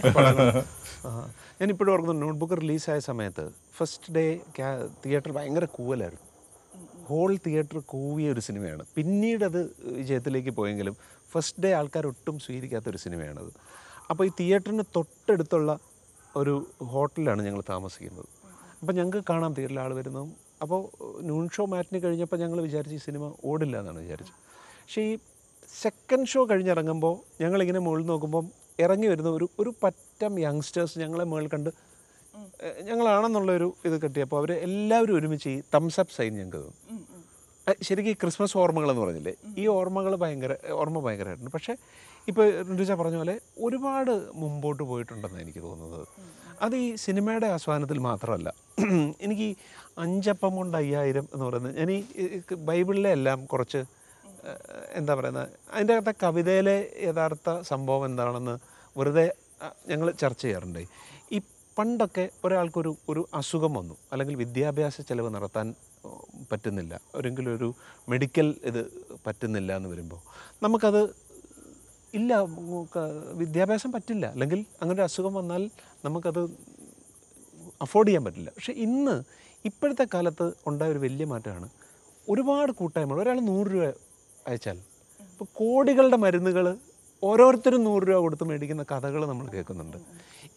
ഞാൻ ഇപ്പോഴും ഓർക്കുന്നു നോട്ട്ബുക്ക് റിലീസായ സമയത്ത് ഫസ്റ്റ് ഡേ തിയേറ്റർ ഭയങ്കര കൂവലായിരുന്നു ഹോൾ തിയേറ്റർ കൂവിയ ഒരു സിനിമയാണ് പിന്നീട് അത് വിജയത്തിലേക്ക് പോയെങ്കിലും ഫസ്റ്റ് ഡേ ആൾക്കാർ ഒട്ടും സ്വീകരിക്കാത്ത ഒരു സിനിമയാണത് അപ്പോൾ ഈ തിയേറ്ററിന് തൊട്ടടുത്തുള്ള ഒരു ഹോട്ടലിലാണ് ഞങ്ങൾ താമസിക്കുന്നത് അപ്പോൾ ഞങ്ങൾക്ക് കാണാം തിയേറ്ററിൽ ആൾ വരുന്നതും അപ്പോൾ ന്യൂൺ ഷോ മാറ്റിന് കഴിഞ്ഞപ്പോൾ ഞങ്ങൾ വിചാരിച്ച് ഈ സിനിമ ഓടില്ല എന്നാണ് വിചാരിച്ചത് പക്ഷേ ഈ സെക്കൻഡ് ഷോ കഴിഞ്ഞിറങ്ങുമ്പോൾ ഞങ്ങളിങ്ങനെ മുകളിൽ നോക്കുമ്പം ഇറങ്ങി വരുന്ന ഒരു ഒരു പറ്റം യങ്സ്റ്റേഴ്സ് ഞങ്ങളെ മുകളിൽ കണ്ട് ഞങ്ങളാണെന്നുള്ളൊരു ഇത് കിട്ടിയപ്പോൾ അവർ എല്ലാവരും ഒരുമിച്ച് ഈ തംസപ്പ് സൈൻ ഞങ്ങൾക്ക് തന്നു ശരിക്കും ഈ ക്രിസ്മസ് ഓർമ്മകൾ എന്ന് പറഞ്ഞില്ലേ ഈ ഓർമ്മകൾ ഭയങ്കര ഓർമ്മ ഭയങ്കരമായിട്ടുണ്ട് പക്ഷേ ഇപ്പോൾ ഋതുജ പറഞ്ഞ പോലെ ഒരുപാട് മുമ്പോട്ട് പോയിട്ടുണ്ടെന്ന് എനിക്ക് തോന്നുന്നത് അത് ഈ സിനിമയുടെ ആസ്വാദനത്തിൽ മാത്രമല്ല എനിക്ക് അഞ്ചപ്പം കൊണ്ട് അയ്യായിരം എന്ന് പറയുന്നത് ഞാൻ ഈ ബൈബിളിലെ എല്ലാം കുറച്ച് എന്താ പറയുന്നത് അതിൻ്റെ അകത്തെ കവിതയിലെ യഥാർത്ഥ സംഭവം എന്താണെന്ന് വെറുതെ ഞങ്ങൾ ചർച്ച ചെയ്യാറുണ്ട് പണ്ടൊക്കെ ഒരാൾക്കൊരു ഒരു അസുഖം വന്നു അല്ലെങ്കിൽ വിദ്യാഭ്യാസ ചെലവ് നടത്താൻ പറ്റുന്നില്ല ഒരെങ്കിലും ഒരു മെഡിക്കൽ ഇത് പറ്റുന്നില്ല എന്ന് വരുമ്പോൾ നമുക്കത് ഇല്ല വിദ്യാഭ്യാസം പറ്റില്ല അല്ലെങ്കിൽ അങ്ങനെ ഒരു അസുഖം വന്നാൽ നമുക്കത് അഫോർഡ് ചെയ്യാൻ പറ്റില്ല പക്ഷേ ഇന്ന് ഇപ്പോഴത്തെ കാലത്ത് ഉണ്ടായ ഒരു വലിയ മാറ്റമാണ് ഒരുപാട് കൂട്ടായ്മകൾ ഒരാൾ നൂറ് രൂപ അയച്ചാൽ ഇപ്പോൾ കോടികളുടെ മരുന്നുകൾ ഓരോരുത്തരും നൂറ് രൂപ കൊടുത്ത് മേടിക്കുന്ന കഥകൾ നമ്മൾ കേൾക്കുന്നുണ്ട്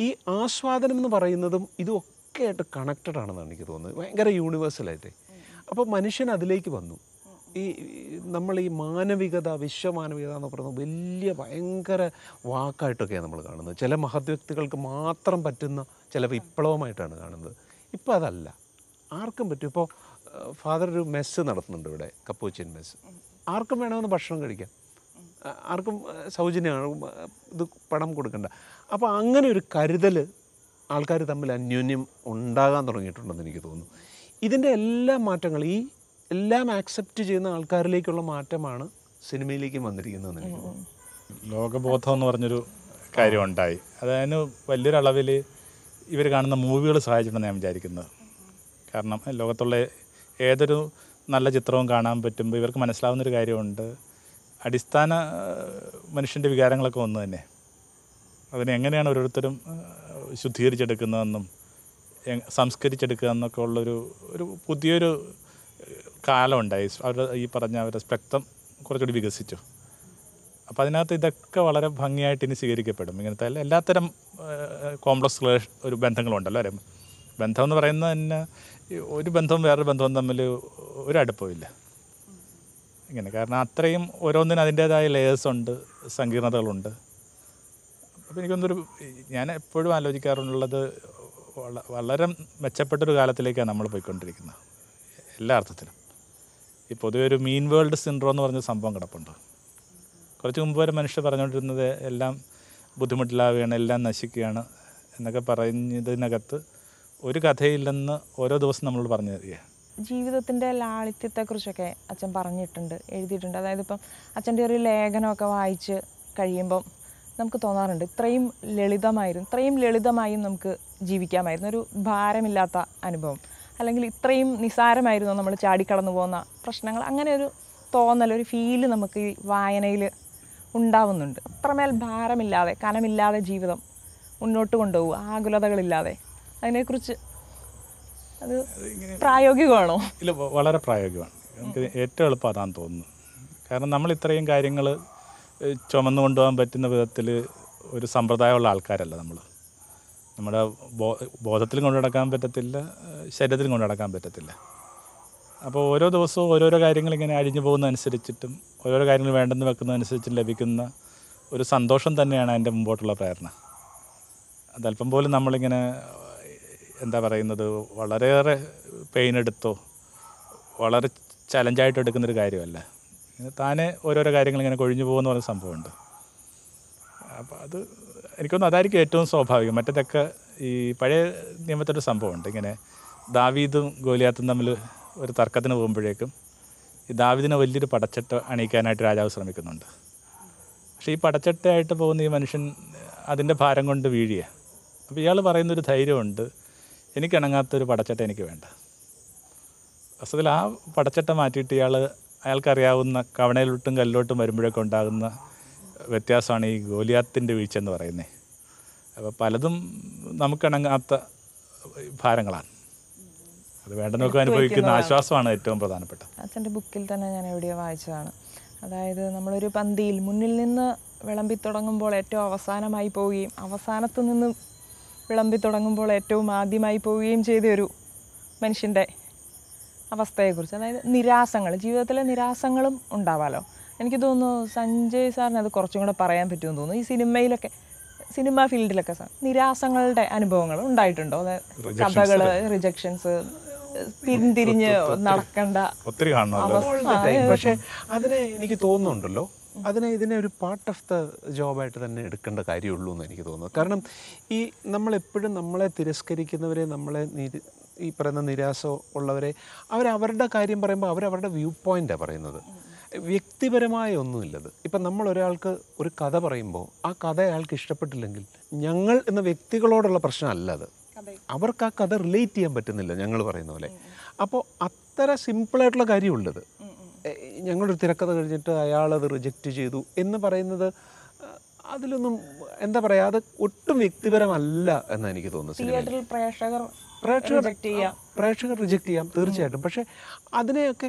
ഈ ആസ്വാദനം എന്ന് പറയുന്നതും ഇതൊക്കെ ആയിട്ട് കണക്റ്റഡ് ആണെന്നാണ് എനിക്ക് തോന്നുന്നത് ഭയങ്കര യൂണിവേഴ്സലായിട്ട് അപ്പോൾ മനുഷ്യൻ അതിലേക്ക് വന്നു ഈ നമ്മൾ ഈ മാനവികത വിശ്വമാനവികത എന്ന് പറയുന്നത് വലിയ ഭയങ്കര വാക്കായിട്ടൊക്കെയാണ് നമ്മൾ കാണുന്നത് ചില മഹത് വ്യക്തികൾക്ക് മാത്രം പറ്റുന്ന ചില വിപ്ലവമായിട്ടാണ് കാണുന്നത് ഇപ്പം അതല്ല ആർക്കും പറ്റും ഇപ്പോൾ ഫാദർ ഒരു മെസ്സ് നടത്തുന്നുണ്ട് ഇവിടെ കപ്പൂച്ചിൻ മെസ്സ് ആർക്കും വേണമെന്ന് ഭക്ഷണം കഴിക്കാം ആർക്കും സൗജന്യമാണ് ഇത് പണം കൊടുക്കണ്ട അപ്പോൾ അങ്ങനെ ഒരു കരുതൽ ആൾക്കാർ തമ്മിൽ അന്യോന്യം ഉണ്ടാകാൻ തുടങ്ങിയിട്ടുണ്ടെന്ന് എനിക്ക് തോന്നുന്നു ഇതിൻ്റെ എല്ലാ മാറ്റങ്ങളും ഈ എല്ലാം ആക്സെപ്റ്റ് ചെയ്യുന്ന ആൾക്കാരിലേക്കുള്ള മാറ്റമാണ് സിനിമയിലേക്ക് വന്നിരിക്കുന്നതെന്ന് എനിക്ക് തോന്നുന്നു ലോകബോധം എന്ന് പറഞ്ഞൊരു കാര്യം ഉണ്ടായി അതായത് വലിയൊരളവിൽ ഇവർ കാണുന്ന മൂവികൾ സഹായിച്ചിട്ടുണ്ടെന്ന് ഞാൻ വിചാരിക്കുന്നത് കാരണം ലോകത്തുള്ള ഏതൊരു നല്ല ചിത്രവും കാണാൻ പറ്റുമ്പോൾ ഇവർക്ക് മനസ്സിലാവുന്നൊരു കാര്യമുണ്ട് അടിസ്ഥാന മനുഷ്യൻ്റെ വികാരങ്ങളൊക്കെ ഒന്ന് തന്നെ അതിനെ എങ്ങനെയാണ് ഓരോരുത്തരും ശുദ്ധീകരിച്ചെടുക്കുന്നതെന്നും സംസ്കരിച്ചെടുക്കുക എന്നൊക്കെ ഉള്ളൊരു ഒരു പുതിയൊരു കാലമുണ്ടായി അവരുടെ ഈ പറഞ്ഞ അവരുടെ സ്പെക്ട്രം കുറച്ചുകൂടി വികസിച്ചു അപ്പോൾ അതിനകത്ത് ഇതൊക്കെ വളരെ ഭംഗിയായിട്ട് ഇനി സ്വീകരിക്കപ്പെടും ഇങ്ങനത്തെ എല്ലാത്തരം കോംപ്ലക്സ് ഒരു ബന്ധങ്ങളുണ്ടല്ലോ അല്ലേ ബന്ധം എന്ന് പറയുന്നത് തന്നെ ഒരു ബന്ധവും വേറൊരു ബന്ധവും തമ്മിൽ ഒരു അടുപ്പമില്ല ഇങ്ങനെ കാരണം അത്രയും ഓരോന്നിനും അതിൻ്റേതായ ലേയേഴ്സ് ഉണ്ട് സങ്കീർണതകളുണ്ട് അപ്പോൾ എനിക്കൊന്നൊരു ഞാൻ എപ്പോഴും ആലോചിക്കാറുള്ളത് വളരെ മെച്ചപ്പെട്ടൊരു കാലത്തിലേക്കാണ് നമ്മൾ പോയിക്കൊണ്ടിരിക്കുന്നത് എല്ലാ അർത്ഥത്തിലും ഈ പൊതുവെ ഒരു മീൻ വേൾഡ് സിൻഡ്രോ എന്ന് പറഞ്ഞ സംഭവം കിടപ്പുണ്ട് കുറച്ച് മുമ്പ് വരെ മനുഷ്യർ പറഞ്ഞുകൊണ്ടിരുന്നത് എല്ലാം ബുദ്ധിമുട്ടിലാവുകയാണ് എല്ലാം നശിക്കുകയാണ് എന്നൊക്കെ പറഞ്ഞതിനകത്ത് ഒരു കഥയില്ലെന്ന് ഓരോ ദിവസം നമ്മൾ പറഞ്ഞു തരികയാണ് ജീവിതത്തിൻ്റെ ലാളിത്യത്തെക്കുറിച്ചൊക്കെ അച്ഛൻ പറഞ്ഞിട്ടുണ്ട് എഴുതിയിട്ടുണ്ട് അതായത് ഇപ്പം അച്ഛൻ്റെ ഒരു ലേഖനമൊക്കെ വായിച്ച് കഴിയുമ്പം നമുക്ക് തോന്നാറുണ്ട് ഇത്രയും ലളിതമായിരുന്നു ഇത്രയും ലളിതമായും നമുക്ക് ജീവിക്കാമായിരുന്നു ഒരു ഭാരമില്ലാത്ത അനുഭവം അല്ലെങ്കിൽ ഇത്രയും നിസാരമായിരുന്നു നമ്മൾ ചാടിക്കടന്നു പോകുന്ന പ്രശ്നങ്ങൾ അങ്ങനെ ഒരു തോന്നൽ ഒരു ഫീല് നമുക്ക് ഈ വായനയിൽ ഉണ്ടാവുന്നുണ്ട് അത്രമേൽ ഭാരമില്ലാതെ കനമില്ലാതെ ജീവിതം മുന്നോട്ട് കൊണ്ടുപോകുക ആകുലതകളില്ലാതെ അതിനെക്കുറിച്ച് അത് പ്രായോഗികമാണോ ഇല്ല വളരെ പ്രായോഗികമാണ് നമുക്ക് ഏറ്റവും എളുപ്പം അതാണ് തോന്നുന്നു കാരണം നമ്മൾ ഇത്രയും കാര്യങ്ങൾ ചുമന്നു കൊണ്ടുപോകാൻ പറ്റുന്ന വിധത്തിൽ ഒരു സമ്പ്രദായമുള്ള ആൾക്കാരല്ല നമ്മൾ നമ്മുടെ ബോ ബോധത്തിൽ കൊണ്ടു നടക്കാൻ പറ്റത്തില്ല ശരീരത്തിൽ കൊണ്ടു നടക്കാൻ പറ്റത്തില്ല അപ്പോൾ ഓരോ ദിവസവും ഓരോരോ കാര്യങ്ങൾ ഇങ്ങനെ അഴിഞ്ഞു പോകുന്നതനുസരിച്ചിട്ടും ഓരോരോ കാര്യങ്ങൾ വേണ്ടെന്ന് വെക്കുന്നതനുസരിച്ചും ലഭിക്കുന്ന ഒരു സന്തോഷം തന്നെയാണ് എൻ്റെ മുമ്പോട്ടുള്ള പ്രേരണ അതല്പം പോലും നമ്മളിങ്ങനെ എന്താ പറയുന്നത് വളരെയേറെ പെയിൻ എടുത്തോ വളരെ ചലഞ്ചായിട്ട് എടുക്കുന്നൊരു കാര്യമല്ല താനെ ഓരോരോ കാര്യങ്ങൾ ഇങ്ങനെ കൊഴിഞ്ഞു പോകുന്ന പറഞ്ഞ സംഭവമുണ്ട് അപ്പോൾ അത് എനിക്കൊന്നും അതായിരിക്കും ഏറ്റവും സ്വാഭാവികം മറ്റേതൊക്കെ ഈ പഴയ നിയമത്തിൻ്റെ സംഭവമുണ്ട് ഇങ്ങനെ ദാവീദും ഗോലിയാത്തും തമ്മിൽ ഒരു തർക്കത്തിന് പോകുമ്പോഴേക്കും ഈ ദാവീദിനെ വലിയൊരു പടച്ചട്ട അണിയിക്കാനായിട്ട് രാജാവ് ശ്രമിക്കുന്നുണ്ട് പക്ഷേ ഈ പടച്ചട്ടയായിട്ട് പോകുന്ന ഈ മനുഷ്യൻ അതിൻ്റെ ഭാരം കൊണ്ട് വീഴിയ അപ്പോൾ ഇയാൾ പറയുന്നൊരു ധൈര്യമുണ്ട് എനിക്കിണങ്ങാത്തൊരു പടച്ചട്ട എനിക്ക് വേണ്ട വസ്തുവിൽ ആ പടച്ചട്ട മാറ്റിയിട്ട് ഇയാൾ അയാൾക്കറിയാവുന്ന കവണയിലോട്ടും കല്ലിലോട്ടും വരുമ്പോഴൊക്കെ ഉണ്ടാകുന്ന വ്യത്യാസമാണ് ഈ ഗോലിയാത്തിൻ്റെ വീഴ്ച എന്ന് പറയുന്നത് അപ്പോൾ പലതും നമുക്കിണങ്ങാത്ത ഭാരങ്ങളാണ് അത് വേണ്ടനൊക്കെ അനുഭവിക്കുന്ന ആശ്വാസമാണ് ഏറ്റവും പ്രധാനപ്പെട്ടത് അച്ഛൻ്റെ ബുക്കിൽ തന്നെ ഞാൻ എവിടെയോ വായിച്ചതാണ് അതായത് നമ്മളൊരു പന്തിയിൽ മുന്നിൽ നിന്ന് വിളമ്പി തുടങ്ങുമ്പോൾ ഏറ്റവും അവസാനമായി പോവുകയും അവസാനത്ത് നിന്ന് വിളമ്പി തുടങ്ങുമ്പോൾ ഏറ്റവും ആദ്യമായി പോവുകയും ഒരു മനുഷ്യൻ്റെ അവസ്ഥയെക്കുറിച്ച് അതായത് നിരാസങ്ങൾ ജീവിതത്തിലെ നിരാസങ്ങളും ഉണ്ടാവാമല്ലോ എനിക്ക് തോന്നുന്നു സഞ്ജയ് സാറിന് അത് കുറച്ചും കൂടെ പറയാൻ പറ്റുമെന്ന് തോന്നുന്നു ഈ സിനിമയിലൊക്കെ സിനിമ ഫീൽഡിലൊക്കെ സാർ നിരാസങ്ങളുടെ അനുഭവങ്ങൾ ഉണ്ടായിട്ടുണ്ടോ കഥകൾ റിജക്ഷൻസ് പിന്തിരിഞ്ഞ് നടക്കേണ്ട ഒത്തിരി കാണണമല്ലോ പക്ഷെ അതിനെ എനിക്ക് തോന്നുന്നുണ്ടല്ലോ അതിനെ ഇതിനെ ഒരു പാർട്ട് ഓഫ് ദ ജോബായിട്ട് തന്നെ എടുക്കേണ്ട കാര്യമുള്ളൂ എന്ന് എനിക്ക് തോന്നുന്നു കാരണം ഈ നമ്മളെപ്പോഴും നമ്മളെ തിരസ്കരിക്കുന്നവരെ നമ്മളെ ഈ പറയുന്ന നിരാശ ഉള്ളവരെ അവരവരുടെ കാര്യം പറയുമ്പോൾ അവരവരുടെ വ്യൂ പോയിൻ്റാണ് പറയുന്നത് വ്യക്തിപരമായ ഒന്നുമില്ലത് ഇപ്പം നമ്മൾ ഒരാൾക്ക് ഒരു കഥ പറയുമ്പോൾ ആ കഥ അയാൾക്ക് ഇഷ്ടപ്പെട്ടില്ലെങ്കിൽ ഞങ്ങൾ എന്ന വ്യക്തികളോടുള്ള പ്രശ്നമല്ല അത് അവർക്ക് ആ കഥ റിലേറ്റ് ചെയ്യാൻ പറ്റുന്നില്ല ഞങ്ങൾ പറയുന്ന പോലെ അപ്പോൾ അത്ര സിമ്പിളായിട്ടുള്ള കാര്യമുള്ളത് ഞങ്ങളൊരു തിരക്കഥ കഴിഞ്ഞിട്ട് അത് റിജക്റ്റ് ചെയ്തു എന്ന് പറയുന്നത് അതിലൊന്നും എന്താ പറയാ അത് ഒട്ടും വ്യക്തിപരമല്ല എന്ന് എനിക്ക് തോന്നുന്നത് പ്രേക്ഷകർ പ്രേക്ഷകർ പ്രേക്ഷകർ റിജക്റ്റ് ചെയ്യാം തീർച്ചയായിട്ടും പക്ഷേ അതിനെയൊക്കെ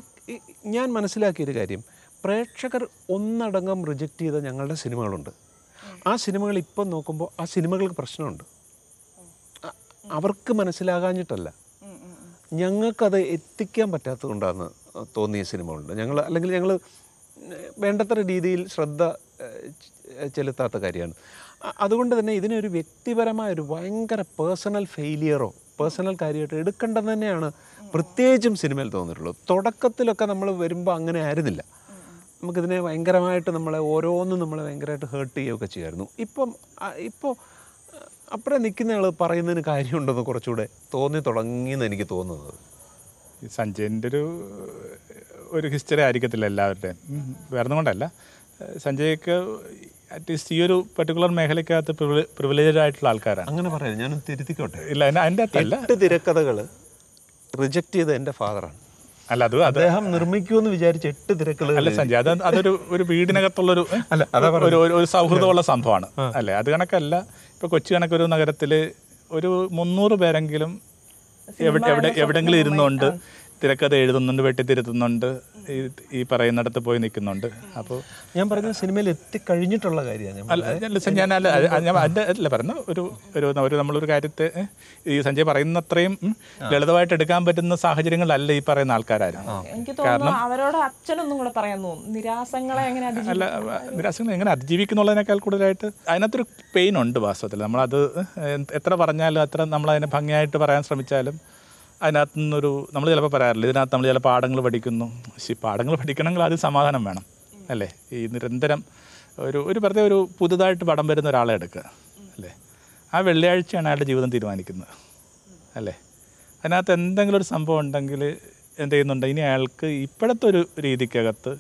ഞാൻ മനസ്സിലാക്കിയൊരു കാര്യം പ്രേക്ഷകർ ഒന്നടങ്കം റിജക്റ്റ് ചെയ്ത ഞങ്ങളുടെ സിനിമകളുണ്ട് ആ സിനിമകൾ ഇപ്പം നോക്കുമ്പോൾ ആ സിനിമകൾക്ക് പ്രശ്നമുണ്ട് അവർക്ക് മനസ്സിലാകാഞ്ഞിട്ടല്ല ഞങ്ങൾക്കത് എത്തിക്കാൻ പറ്റാത്തത് കൊണ്ടാണ് തോന്നിയ സിനിമകളുണ്ട് ഞങ്ങൾ അല്ലെങ്കിൽ ഞങ്ങൾ വേണ്ടത്ര രീതിയിൽ ശ്രദ്ധ ചെലുത്താത്ത കാര്യമാണ് അതുകൊണ്ട് തന്നെ ഇതിനൊരു വ്യക്തിപരമായ ഒരു ഭയങ്കര പേഴ്സണൽ ഫെയിലിയറോ പേഴ്സണൽ കാര്യമായിട്ട് എടുക്കേണ്ടത് തന്നെയാണ് പ്രത്യേകിച്ചും സിനിമയിൽ തോന്നിയിട്ടുള്ളത് തുടക്കത്തിലൊക്കെ നമ്മൾ വരുമ്പോൾ അങ്ങനെ ആയിരുന്നില്ല നമുക്കിതിനെ ഭയങ്കരമായിട്ട് നമ്മളെ ഓരോന്നും നമ്മളെ ഭയങ്കരമായിട്ട് ഹേർട്ട് ചെയ്യുകയൊക്കെ ചെയ്യുമായിരുന്നു ഇപ്പം ഇപ്പോൾ അപ്പുറം നിൽക്കുന്നയാൾ പറയുന്നതിന് കാര്യമുണ്ടെന്ന് കുറച്ചുകൂടെ തോന്നി തുടങ്ങിയെന്ന് എനിക്ക് തോന്നുന്നത് സഞ്ജയിൻ്റെ ഒരു ഒരു ഹിസ്റ്ററി ആയിരിക്കത്തില്ല എല്ലാവരുടെയും വേറെ കൊണ്ടല്ല സഞ്ജയ്ക്ക് അറ്റ്ലീസ്റ്റ് ഈ ഒരു പെർട്ടിക്കുലർ മേഖലയ്ക്കകത്ത് പ്രിവിലേജ് ആയിട്ടുള്ള ആൾക്കാരാണ് അങ്ങനെ പറയാം ഞാൻ തിരുത്തിക്കോട്ടെ ഇല്ല അതിൻ്റെ അകത്തല്ല എട്ട് തിരക്കഥകൾ റിജക്റ്റ് ചെയ്ത എൻ്റെ ഫാദറാണ് അല്ല അത് അദ്ദേഹം നിർമ്മിക്കുമെന്ന് വിചാരിച്ച എട്ട് തിരക്കുകൾ അല്ല സഞ്ജയ് അത് അതൊരു ഒരു വീടിനകത്തുള്ളൊരു അല്ല അതാ ഒരു ഒരു സൗഹൃദമുള്ള സംഭവമാണ് അല്ലേ അത് കണക്കല്ല ഇപ്പോൾ കൊച്ചി കണക്കൊരു നഗരത്തിൽ ഒരു മുന്നൂറ് പേരെങ്കിലും എവിടെ എവിടെ എവിടെങ്കിലും ഇരുന്നുണ്ട് തിരക്കഥ എഴുതുന്നുണ്ട് വെട്ടിത്തിരുത്തുന്നുണ്ട് ഈ പറയുന്നിടത്ത് പോയി നിൽക്കുന്നുണ്ട് അപ്പോൾ ഞാൻ പറഞ്ഞ സിനിമയിൽ എത്തിക്കഴിഞ്ഞിട്ടുള്ള കാര്യമാണ് അല്ല ഞാൻ അല്ല ഞാൻ അതിൻ്റെ അല്ല പറഞ്ഞു ഒരു ഒരു ഒരു നമ്മളൊരു കാര്യത്തെ ഈ സഞ്ജയ് പറയുന്നത്രയും അത്രയും ലളിതമായിട്ട് എടുക്കാൻ പറ്റുന്ന സാഹചര്യങ്ങളല്ല ഈ പറയുന്ന ആൾക്കാരായിരുന്നു എനിക്ക് തോന്നുന്നു അവരോട് അച്ഛനൊന്നും കൂടെ പറയാൻ തോന്നുന്നു നിരാശങ്ങളെ എങ്ങനെ അല്ല നിരാശകളെ എങ്ങനെ അതിജീവിക്കുന്നുള്ളതിനേക്കാൾ കൂടുതലായിട്ട് അതിനകത്തൊരു പെയിൻ ഉണ്ട് വാസ്തവത്തിൽ നമ്മളത് എത്ര പറഞ്ഞാലും അത്ര നമ്മളതിനെ ഭംഗിയായിട്ട് പറയാൻ ശ്രമിച്ചാലും അതിനകത്ത് നിന്നൊരു നമ്മൾ ചിലപ്പോൾ പറയാറില്ല ഇതിനകത്ത് നമ്മൾ ചില പാഠങ്ങൾ പഠിക്കുന്നു പക്ഷേ പാഠങ്ങൾ പഠിക്കണമെങ്കിൽ ആദ്യം സമാധാനം വേണം അല്ലേ ഈ നിരന്തരം ഒരു ഒരു പ്രത്യേക ഒരു പുതുതായിട്ട് പടം വരുന്ന ഒരാളെ എടുക്കുക അല്ലേ ആ വെള്ളിയാഴ്ചയാണ് അയാളുടെ ജീവിതം തീരുമാനിക്കുന്നത് അല്ലേ അതിനകത്ത് എന്തെങ്കിലും ഒരു സംഭവം ഉണ്ടെങ്കിൽ എന്ത് ചെയ്യുന്നുണ്ട് ഇനി അയാൾക്ക് ഇപ്പോഴത്തെ ഒരു രീതിക്കകത്ത്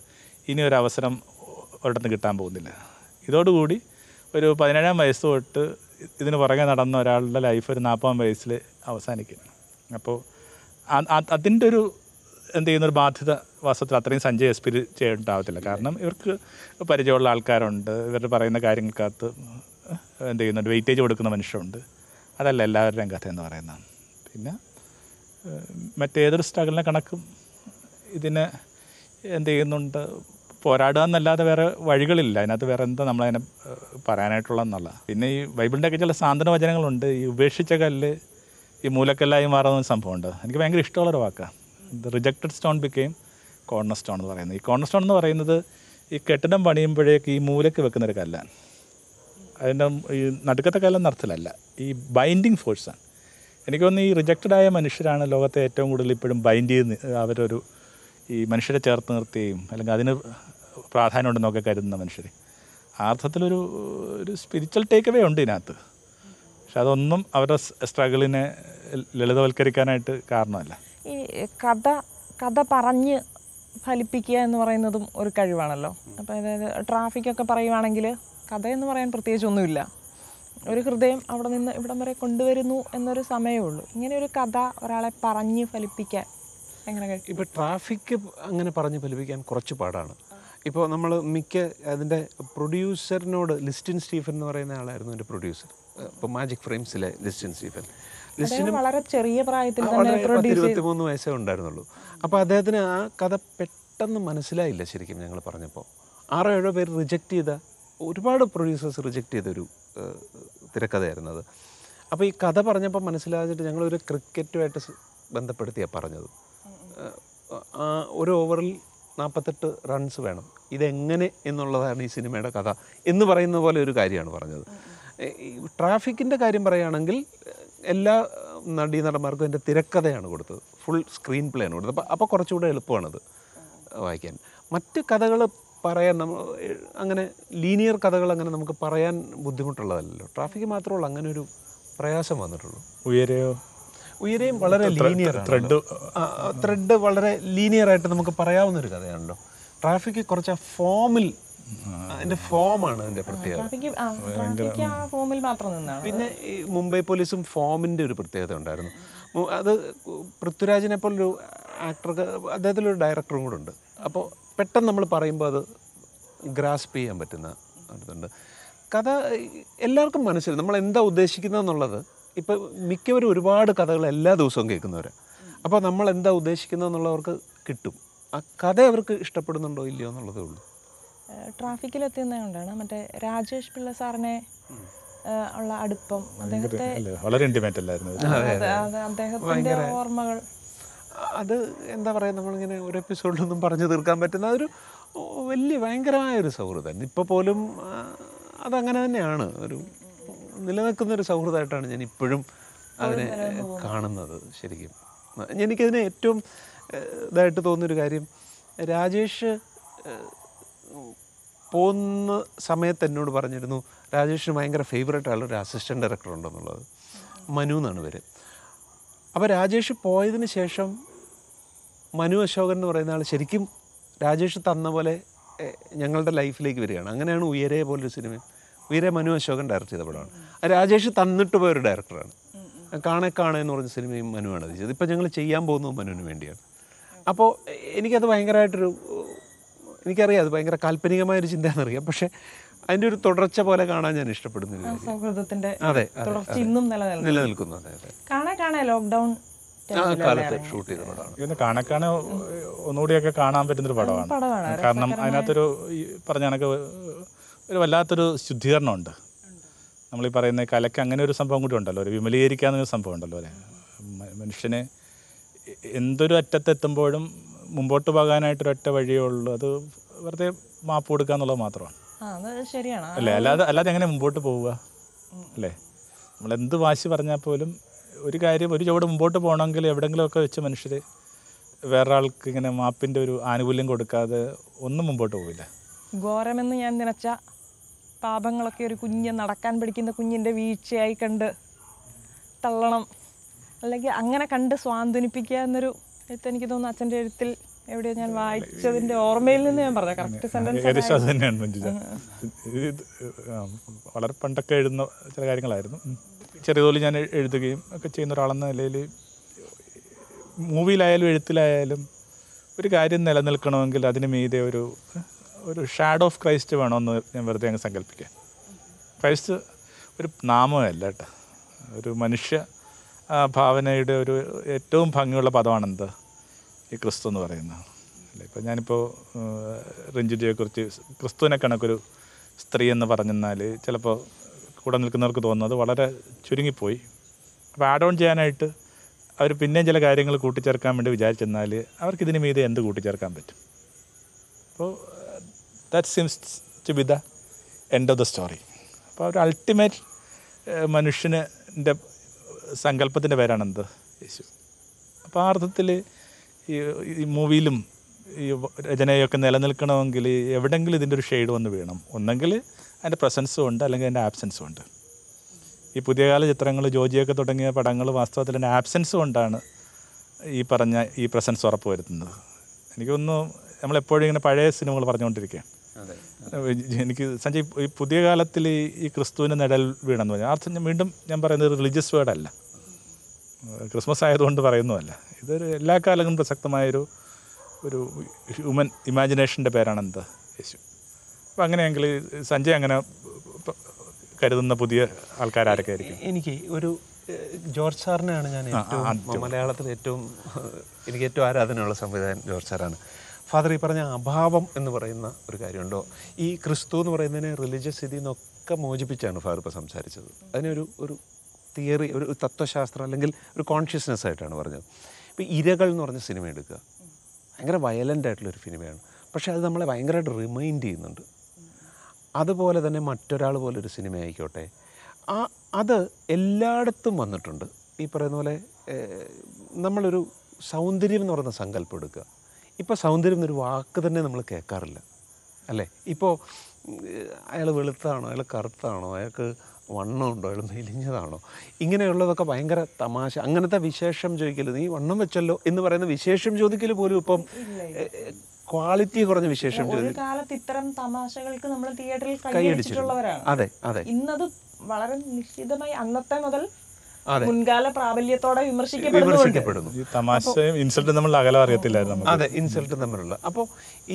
ഇനി ഒരു അവസരം ഒരിടത്ത് കിട്ടാൻ പോകുന്നില്ല ഇതോടുകൂടി ഒരു പതിനേഴാം വയസ്സ് തൊട്ട് ഇതിന് പുറകെ നടന്ന ഒരാളുടെ ലൈഫ് ഒരു നാൽപ്പതാം വയസ്സിൽ അവസാനിക്കും അപ്പോൾ അതിൻ്റെ ഒരു എന്ത് ചെയ്യുന്നൊരു ബാധ്യത വാസ്തവത്തിൽ അത്രയും സഞ്ജയ് എസ്പിരി ചെയ്യേണ്ടാവത്തില്ല കാരണം ഇവർക്ക് പരിചയമുള്ള ആൾക്കാരുണ്ട് ഇവർ പറയുന്ന കാര്യങ്ങൾക്കകത്ത് എന്ത് ചെയ്യുന്നുണ്ട് വെയിറ്റേജ് കൊടുക്കുന്ന മനുഷ്യരുണ്ട് അതല്ല എല്ലാവരുടെയും കഥ എന്ന് പറയുന്നതാണ് പിന്നെ മറ്റേതൊരു സ്ട്രഗിളിനെ കണക്കും ഇതിനെ എന്ത് ചെയ്യുന്നുണ്ട് പോരാടുക എന്നല്ലാതെ വേറെ വഴികളില്ല അതിനകത്ത് വേറെ എന്താ നമ്മളതിനെ പറയാനായിട്ടുള്ളതെന്നുള്ള പിന്നെ ഈ ബൈബിളിൻ്റെയൊക്കെ ചില സാന്ത്വന വചനങ്ങളുണ്ട് ഈ ഉപേക്ഷിച്ച കല്ല് ഈ മൂലക്കല്ലായി മാറുന്ന ഒരു സംഭവമുണ്ട് എനിക്ക് ഭയങ്കര ഇഷ്ടമുള്ളൊരു വാക്കാണ് the rejected stone became cornerstone എന്ന് പറയുന്നത് ഈ കോർണർ സ്റ്റോൺ എന്ന് പറയുന്നത് ഈ കെട്ടിടം പണിയുമ്പോഴേക്ക് ഈ മൂലയ്ക്ക് ഒരു കല്ലാണ് അതിൻ്റെ ഈ നടുക്കത്തെ കല്ലം നടത്തിലല്ല ഈ ബൈൻഡിങ് ഫോഴ്സാണ് എനിക്ക് തോന്നുന്നു ഈ റിജക്റ്റഡ് ആയ മനുഷ്യരാണ് ലോകത്തെ ഏറ്റവും കൂടുതൽ ഇപ്പോഴും ബൈൻഡ് ചെയ്ത് അവരൊരു ഈ മനുഷ്യരെ ചേർത്ത് നിർത്തുകയും അല്ലെങ്കിൽ അതിന് ഉണ്ടെന്നൊക്കെ കരുതുന്ന മനുഷ്യർ ആ അർത്ഥത്തിലൊരു ഒരു സ്പിരിച്വൽ ടേക്ക് അവേ ഉണ്ട് ഇതിനകത്ത് പക്ഷെ അതൊന്നും അവരുടെ സ്ട്രഗിളിനെ ലളിതവൽക്കരിക്കാനായിട്ട് കാരണമല്ല ഈ കഥ കഥ പറഞ്ഞ് ഫലിപ്പിക്കുക എന്ന് പറയുന്നതും ഒരു കഴിവാണല്ലോ അപ്പോൾ അതായത് ട്രാഫിക്കൊക്കെ പറയുവാണെങ്കിൽ കഥയെന്ന് പറയാൻ പ്രത്യേകിച്ചൊന്നുമില്ല ഒരു ഹൃദയം അവിടെ നിന്ന് ഇവിടം വരെ കൊണ്ടുവരുന്നു എന്നൊരു സമയമേ ഉള്ളൂ ഇങ്ങനെ ഒരു കഥ ഒരാളെ പറഞ്ഞ് ഫലിപ്പിക്കാൻ എങ്ങനെ ഇപ്പോൾ ട്രാഫിക് അങ്ങനെ പറഞ്ഞ് ഫലിപ്പിക്കാൻ കുറച്ച് പാടാണ് ഇപ്പോൾ നമ്മൾ മിക്ക അതിൻ്റെ പ്രൊഡ്യൂസറിനോട് ലിസ്റ്റിൻ സ്റ്റീഫൻ എന്ന് പറയുന്ന ആളായിരുന്നു എൻ്റെ പ്രൊഡ്യൂസർ ഇപ്പം മാജിക് ഫ്രെയിംസിലെ ജസ്റ്റിൻ സ്റ്റീഫൻ ജസ്റ്റിനും വളരെ ചെറിയ പ്രായത്തിൽ തന്നെ ഇരുപത്തി മൂന്ന് വയസ്സേ ഉണ്ടായിരുന്നുള്ളൂ അപ്പോൾ അദ്ദേഹത്തിന് ആ കഥ പെട്ടെന്ന് മനസ്സിലായില്ല ശരിക്കും ഞങ്ങൾ പറഞ്ഞപ്പോൾ ആറോ ഏഴോ പേര് റിജക്റ്റ് ചെയ്ത ഒരുപാട് പ്രൊഡ്യൂസേഴ്സ് റിജക്റ്റ് ചെയ്തൊരു തിരക്കഥയായിരുന്നു അത് അപ്പോൾ ഈ കഥ പറഞ്ഞപ്പോൾ മനസ്സിലാക്കിയിട്ട് ഞങ്ങളൊരു ക്രിക്കറ്റുമായിട്ട് ബന്ധപ്പെടുത്തിയാണ് പറഞ്ഞത് ഒരു ഓവറിൽ നാൽപ്പത്തെട്ട് റൺസ് വേണം ഇതെങ്ങനെ എന്നുള്ളതാണ് ഈ സിനിമയുടെ കഥ എന്ന് പറയുന്ന പോലെ ഒരു കാര്യമാണ് പറഞ്ഞത് ട്രാഫിക്കിൻ്റെ കാര്യം പറയുകയാണെങ്കിൽ എല്ലാ നടന്മാർക്കും എൻ്റെ തിരക്കഥയാണ് കൊടുത്തത് ഫുൾ സ്ക്രീൻ പ്ലേ ആണ് കൊടുത്തത് അപ്പോൾ അപ്പോൾ കുറച്ചുകൂടെ എളുപ്പമാണത് വായിക്കാൻ മറ്റ് കഥകൾ പറയാൻ നമ്മൾ അങ്ങനെ ലീനിയർ കഥകൾ അങ്ങനെ നമുക്ക് പറയാൻ ബുദ്ധിമുട്ടുള്ളതല്ലോ ട്രാഫിക് മാത്രമേ അങ്ങനെ ഒരു പ്രയാസം വന്നിട്ടുള്ളൂ ഉയരെയോ ഉയരെയും വളരെ ലീനിയർ ത്രെഡ് ത്രെഡ് വളരെ ലീനിയറായിട്ട് നമുക്ക് പറയാവുന്ന ഒരു കഥയാണല്ലോ ട്രാഫിക് കുറച്ച് ഫോമിൽ അതിന്റെ ഫോമാണ് അതിന്റെ പ്രത്യേകത പിന്നെ മുംബൈ പോലീസും ഫോമിന്റെ ഒരു പ്രത്യേകത ഉണ്ടായിരുന്നു അത് പൃഥ്വിരാജിനെ പോലൊരു ആക്ടർക്ക് അദ്ദേഹത്തിലൊരു ഡയറക്ടറും കൂടെ ഉണ്ട് അപ്പോൾ പെട്ടെന്ന് നമ്മൾ പറയുമ്പോൾ അത് ഗ്രാസ്പ് ചെയ്യാൻ പറ്റുന്ന അടുത്തുണ്ട് കഥ എല്ലാവർക്കും മനസ്സിൽ നമ്മൾ എന്താ ഉദ്ദേശിക്കുന്നതെന്നുള്ളത് ഇപ്പോൾ മിക്കവരും ഒരുപാട് കഥകൾ എല്ലാ ദിവസവും കേൾക്കുന്നവരാണ് അപ്പോൾ നമ്മൾ എന്താ ഉദ്ദേശിക്കുന്നതെന്നുള്ളവർക്ക് കിട്ടും ആ കഥ അവർക്ക് ഇഷ്ടപ്പെടുന്നുണ്ടോ ഇല്ലയോ എന്നുള്ളതേ ഉള്ളൂ ട്രാഫിക്കിലെത്തിയത് കൊണ്ടാണ് മറ്റേ രാജേഷ് പിള്ള സാറിനെ ഉള്ള അടുപ്പം അദ്ദേഹത്തെ വളരെ ഇന്റിമേറ്റ് അല്ലായിരുന്നു അദ്ദേഹത്തിന്റെ ഓർമ്മകൾ അത് എന്താ പറയുക നമ്മളിങ്ങനെ ഒരു എപ്പിസോഡിലൊന്നും പറഞ്ഞു തീർക്കാൻ പറ്റുന്ന ഒരു വലിയ ഭയങ്കരമായ ഒരു സൗഹൃദം ഇപ്പോൾ പോലും അതങ്ങനെ തന്നെയാണ് ഒരു നിലനിൽക്കുന്ന ഒരു സൗഹൃദമായിട്ടാണ് ഞാൻ ഇപ്പോഴും അതിനെ കാണുന്നത് ശരിക്കും എനിക്കതിനെ ഏറ്റവും ഇതായിട്ട് തോന്നുന്നൊരു കാര്യം രാജേഷ് പോകുന്ന സമയത്ത് എന്നോട് പറഞ്ഞിരുന്നു രാജേഷിന് ഭയങ്കര ഫേവറേറ്റ് ആളൊരു അസിസ്റ്റൻറ്റ് ഡയറക്ടർ ഉണ്ടെന്നുള്ളത് മനു എന്നാണ് പേര് അപ്പോൾ രാജേഷ് പോയതിന് ശേഷം മനു അശോകൻ എന്ന് പറയുന്ന ആൾ ശരിക്കും രാജേഷ് തന്ന പോലെ ഞങ്ങളുടെ ലൈഫിലേക്ക് വരികയാണ് അങ്ങനെയാണ് ഉയരെ പോലൊരു സിനിമ ഉയരെ മനു അശോകൻ ഡയറക്റ്റ് ചെയ്ത പടമാണ് രാജേഷ് തന്നിട്ട് പോയൊരു ഡയറക്ടറാണ് കാണെ കാണേ എന്ന് പറഞ്ഞ സിനിമയും മനുവാണ് ചെയ്തത് ഇപ്പം ഞങ്ങൾ ചെയ്യാൻ പോകുന്നത് മനുവിന് വേണ്ടിയാണ് അപ്പോൾ എനിക്കത് ഭയങ്കരമായിട്ടൊരു എനിക്കറിയാം അത് ഭയങ്കര കാല്പനികമായ ഒരു ചിന്തയാണെന്നറിയാം പക്ഷേ അതിന്റെ ഒരു തുടർച്ച പോലെ കാണാൻ ഞാൻ ഇഷ്ടപ്പെടുന്നു അതെ തുടർച്ച ഇന്നും നിലനിൽക്കുന്നു അതെ അതെ കാണാൻ കാണാൻ ലോക്ക്ഡൗൺ ഷൂട്ട് ചെയ്ത പടമാണ് ഒന്നുകൂടിയൊക്കെ കാണാൻ പറ്റുന്നൊരു പടമാണ് കാരണം അതിനകത്തൊരു ഈ പറഞ്ഞ ഒരു വല്ലാത്തൊരു ശുദ്ധീകരണമുണ്ട് നമ്മൾ ഈ പറയുന്ന കലയ്ക്ക് അങ്ങനെ ഒരു സംഭവം കൂടി ഉണ്ടല്ലോ ഒരു വിമലീകരിക്കാന്നൊരു സംഭവം ഉണ്ടല്ലോ അല്ലേ മനുഷ്യനെ എന്തൊരു അറ്റത്തെത്തുമ്പോഴും മുമ്പോട്ട് പോകാനായിട്ട് ഒരൊറ്റ വഴിയേ ഉള്ളൂ അത് വെറുതെ മാപ്പ് കൊടുക്കുക എന്നുള്ളത് മാത്രമാണ് അല്ലേ അല്ലാതെ അല്ലാതെ എങ്ങനെ മുമ്പോട്ട് പോവുക അല്ലേ നമ്മൾ എന്ത് വാശി പറഞ്ഞാൽ പോലും ഒരു കാര്യം ഒരു ചുവട് മുമ്പോട്ട് പോകണമെങ്കിൽ എവിടെയെങ്കിലുമൊക്കെ വെച്ച് മനുഷ്യർ വേറൊരാൾക്ക് ഇങ്ങനെ മാപ്പിൻ്റെ ഒരു ആനുകൂല്യം കൊടുക്കാതെ ഒന്നും മുമ്പോട്ട് പോവില്ല ഘോരമെന്ന് ഞാൻ നിനച്ച പാപങ്ങളൊക്കെ ഒരു കുഞ്ഞ് നടക്കാൻ പഠിക്കുന്ന കുഞ്ഞിൻ്റെ വീഴ്ചയായി കണ്ട് തള്ളണം അല്ലെങ്കിൽ അങ്ങനെ കണ്ട് സ്വാന്തനിപ്പിക്കുക എന്നൊരു എഴുത്ത് എനിക്ക് തോന്നുന്നു അച്ഛൻ്റെ എഴുത്തിൽ എവിടെയോ ഞാൻ വായിച്ചതിൻ്റെ ഓർമ്മയിൽ നിന്ന് ഞാൻ പറഞ്ഞ കറക്റ്റ് സെൻറ്റൻസ് തന്നെയാണ് വളരെ പണ്ടൊക്കെ എഴുതുന്ന ചില കാര്യങ്ങളായിരുന്നു ചെറിയ ഞാൻ എഴുതുകയും ഒക്കെ ചെയ്യുന്ന ഒരാളെന്ന നിലയിൽ മൂവിയിലായാലും എഴുത്തിലായാലും ഒരു കാര്യം നിലനിൽക്കണമെങ്കിൽ അതിന് മീതെ ഒരു ഒരു ഷാഡോ ഓഫ് ക്രൈസ്റ്റ് വേണമെന്ന് ഞാൻ വെറുതെ അങ്ങ് സങ്കല്പിക്കാം ക്രൈസ്റ്റ് ഒരു നാമമല്ല കേട്ടോ ഒരു മനുഷ്യ ഭാവനയുടെ ഒരു ഏറ്റവും ഭംഗിയുള്ള പദമാണെന്ത് ഈ ക്രിസ്തു എന്ന് പറയുന്നത് അല്ലേ ഇപ്പം ഞാനിപ്പോൾ രഞ്ജിതയെക്കുറിച്ച് ക്രിസ്തുവിനെ കണക്കൊരു സ്ത്രീ എന്ന് പറഞ്ഞെന്നാൽ ചിലപ്പോൾ കൂടെ നിൽക്കുന്നവർക്ക് തോന്നുന്നത് വളരെ ചുരുങ്ങിപ്പോയി അപ്പോൾ ആഡ് ഓൺ ചെയ്യാനായിട്ട് അവർ പിന്നെയും ചില കാര്യങ്ങൾ കൂട്ടിച്ചേർക്കാൻ വേണ്ടി വിചാരിച്ചെന്നാൽ അവർക്ക് ഇതിന് മീതെ എന്ത് കൂട്ടിച്ചേർക്കാൻ പറ്റും അപ്പോൾ that seems to be the end of the story അപ്പോൾ ഒരു അൾട്ടിമേറ്റ് മനുഷ്യൻ്റെ സങ്കല്പത്തിൻ്റെ പേരാണെന്ത് യേശു അപ്പോൾ ആ അർത്ഥത്തിൽ ഈ മൂവിയിലും ഈ രചനയൊക്കെ നിലനിൽക്കണമെങ്കിൽ എവിടെങ്കിലും ഇതിൻ്റെ ഒരു ഷെയ്ഡ് വന്ന് വീണം ഒന്നെങ്കിൽ അതിൻ്റെ പ്രസൻസും ഉണ്ട് അല്ലെങ്കിൽ അതിൻ്റെ ആബ്സെൻസും ഉണ്ട് ഈ പുതിയ കാല ചിത്രങ്ങൾ ജോജിയൊക്കെ തുടങ്ങിയ പടങ്ങൾ വാസ്തവത്തിൽ അതിൻ്റെ ആബ്സെൻസ് കൊണ്ടാണ് ഈ പറഞ്ഞ ഈ പ്രസൻസ് ഉറപ്പ് വരുത്തുന്നത് എനിക്കൊന്നും നമ്മളെപ്പോഴും ഇങ്ങനെ പഴയ സിനിമകൾ പറഞ്ഞുകൊണ്ടിരിക്കുകയാണ് എനിക്ക് സഞ്ജയ് ഈ പുതിയ കാലത്തിൽ ഈ ക്രിസ്തുവിൻ്റെ നിഴൽ വീണെന്ന് പറഞ്ഞാൽ അർത്ഥം ഞാൻ വീണ്ടും ഞാൻ പറയുന്നത് റിലീജിയസ് വേർഡല്ല ക്രിസ്മസ് ആയതുകൊണ്ട് പറയുന്നതല്ല ഇതൊരു എല്ലാ കാലങ്ങളും പ്രസക്തമായൊരു ഒരു ഹ്യൂമൻ ഇമാജിനേഷൻ്റെ പേരാണ് എന്ത് യേശു അപ്പം അങ്ങനെയെങ്കിൽ സഞ്ജയ് അങ്ങനെ കരുതുന്ന പുതിയ ആൾക്കാരൊക്കെ ആയിരിക്കും എനിക്ക് ഒരു ജോർജ് സാറിനെയാണ് ഞാൻ മലയാളത്തിൽ ഏറ്റവും എനിക്ക് ഏറ്റവും ആരാധനയുള്ള സംവിധാനം ജോർജ് സാറാണ് ഫാദർ ഈ പറഞ്ഞ അഭാവം എന്ന് പറയുന്ന ഒരു കാര്യമുണ്ടോ ഈ ക്രിസ്തു എന്ന് പറയുന്നതിനെ റിലീജിയസ് സ്ഥിതി എന്നൊക്കെ മോചിപ്പിച്ചാണ് ഫാദർ ഇപ്പോൾ സംസാരിച്ചത് അതിനൊരു ഒരു തിയറി ഒരു തത്വശാസ്ത്രം അല്ലെങ്കിൽ ഒരു കോൺഷ്യസ്നെസ് ആയിട്ടാണ് പറഞ്ഞത് ഇപ്പോൾ ഇരകൾ എന്ന് പറഞ്ഞ സിനിമ എടുക്കുക ഭയങ്കര വയലൻ്റ് ഒരു സിനിമയാണ് പക്ഷേ അത് നമ്മളെ ഭയങ്കരമായിട്ട് റിമൈൻഡ് ചെയ്യുന്നുണ്ട് അതുപോലെ തന്നെ മറ്റൊരാൾ പോലൊരു ഒരു സിനിമ ആയിക്കോട്ടെ ആ അത് എല്ലായിടത്തും വന്നിട്ടുണ്ട് ഈ പറയുന്ന പോലെ നമ്മളൊരു സൗന്ദര്യം എന്ന് പറയുന്ന സങ്കല്പം എടുക്കുക ഇപ്പോൾ സൗന്ദര്യം എന്നൊരു വാക്ക് തന്നെ നമ്മൾ കേൾക്കാറില്ല അല്ലേ ഇപ്പോൾ അയാൾ വെളുത്താണോ അയാൾ കറുത്താണോ അയാൾക്ക് വണ്ണമുണ്ടോ അയാൾ മെലിഞ്ഞതാണോ ഇങ്ങനെയുള്ളതൊക്കെ ഭയങ്കര തമാശ അങ്ങനത്തെ വിശേഷം ചോദിക്കല് നീ വണ്ണം വെച്ചല്ലോ എന്ന് പറയുന്ന വിശേഷം ചോദിക്കൽ പോലും ഇപ്പം ക്വാളിറ്റി കുറഞ്ഞ വിശേഷം ഒരു കാലത്ത് ഇത്തരം തമാശകൾക്ക് നമ്മൾ തിയേറ്ററിൽ കൈയടിച്ചിട്ടുള്ളവരാണ് അതെ അതെ ഇന്നത് വളരെ നിശ്ചിതമായി അന്നത്തെ മുതൽ മുൻകാല പ്രാബല്യത്തോടെ വിമർശിക്കപ്പെടുന്നു തമാശയും ഇൻസൾട്ടും തമ്മിലുള്ള അകലം അറിയത്തില്ലായിരുന്നു അതെ ഇൻസൾട്ടും തമ്മിലുള്ള അപ്പോൾ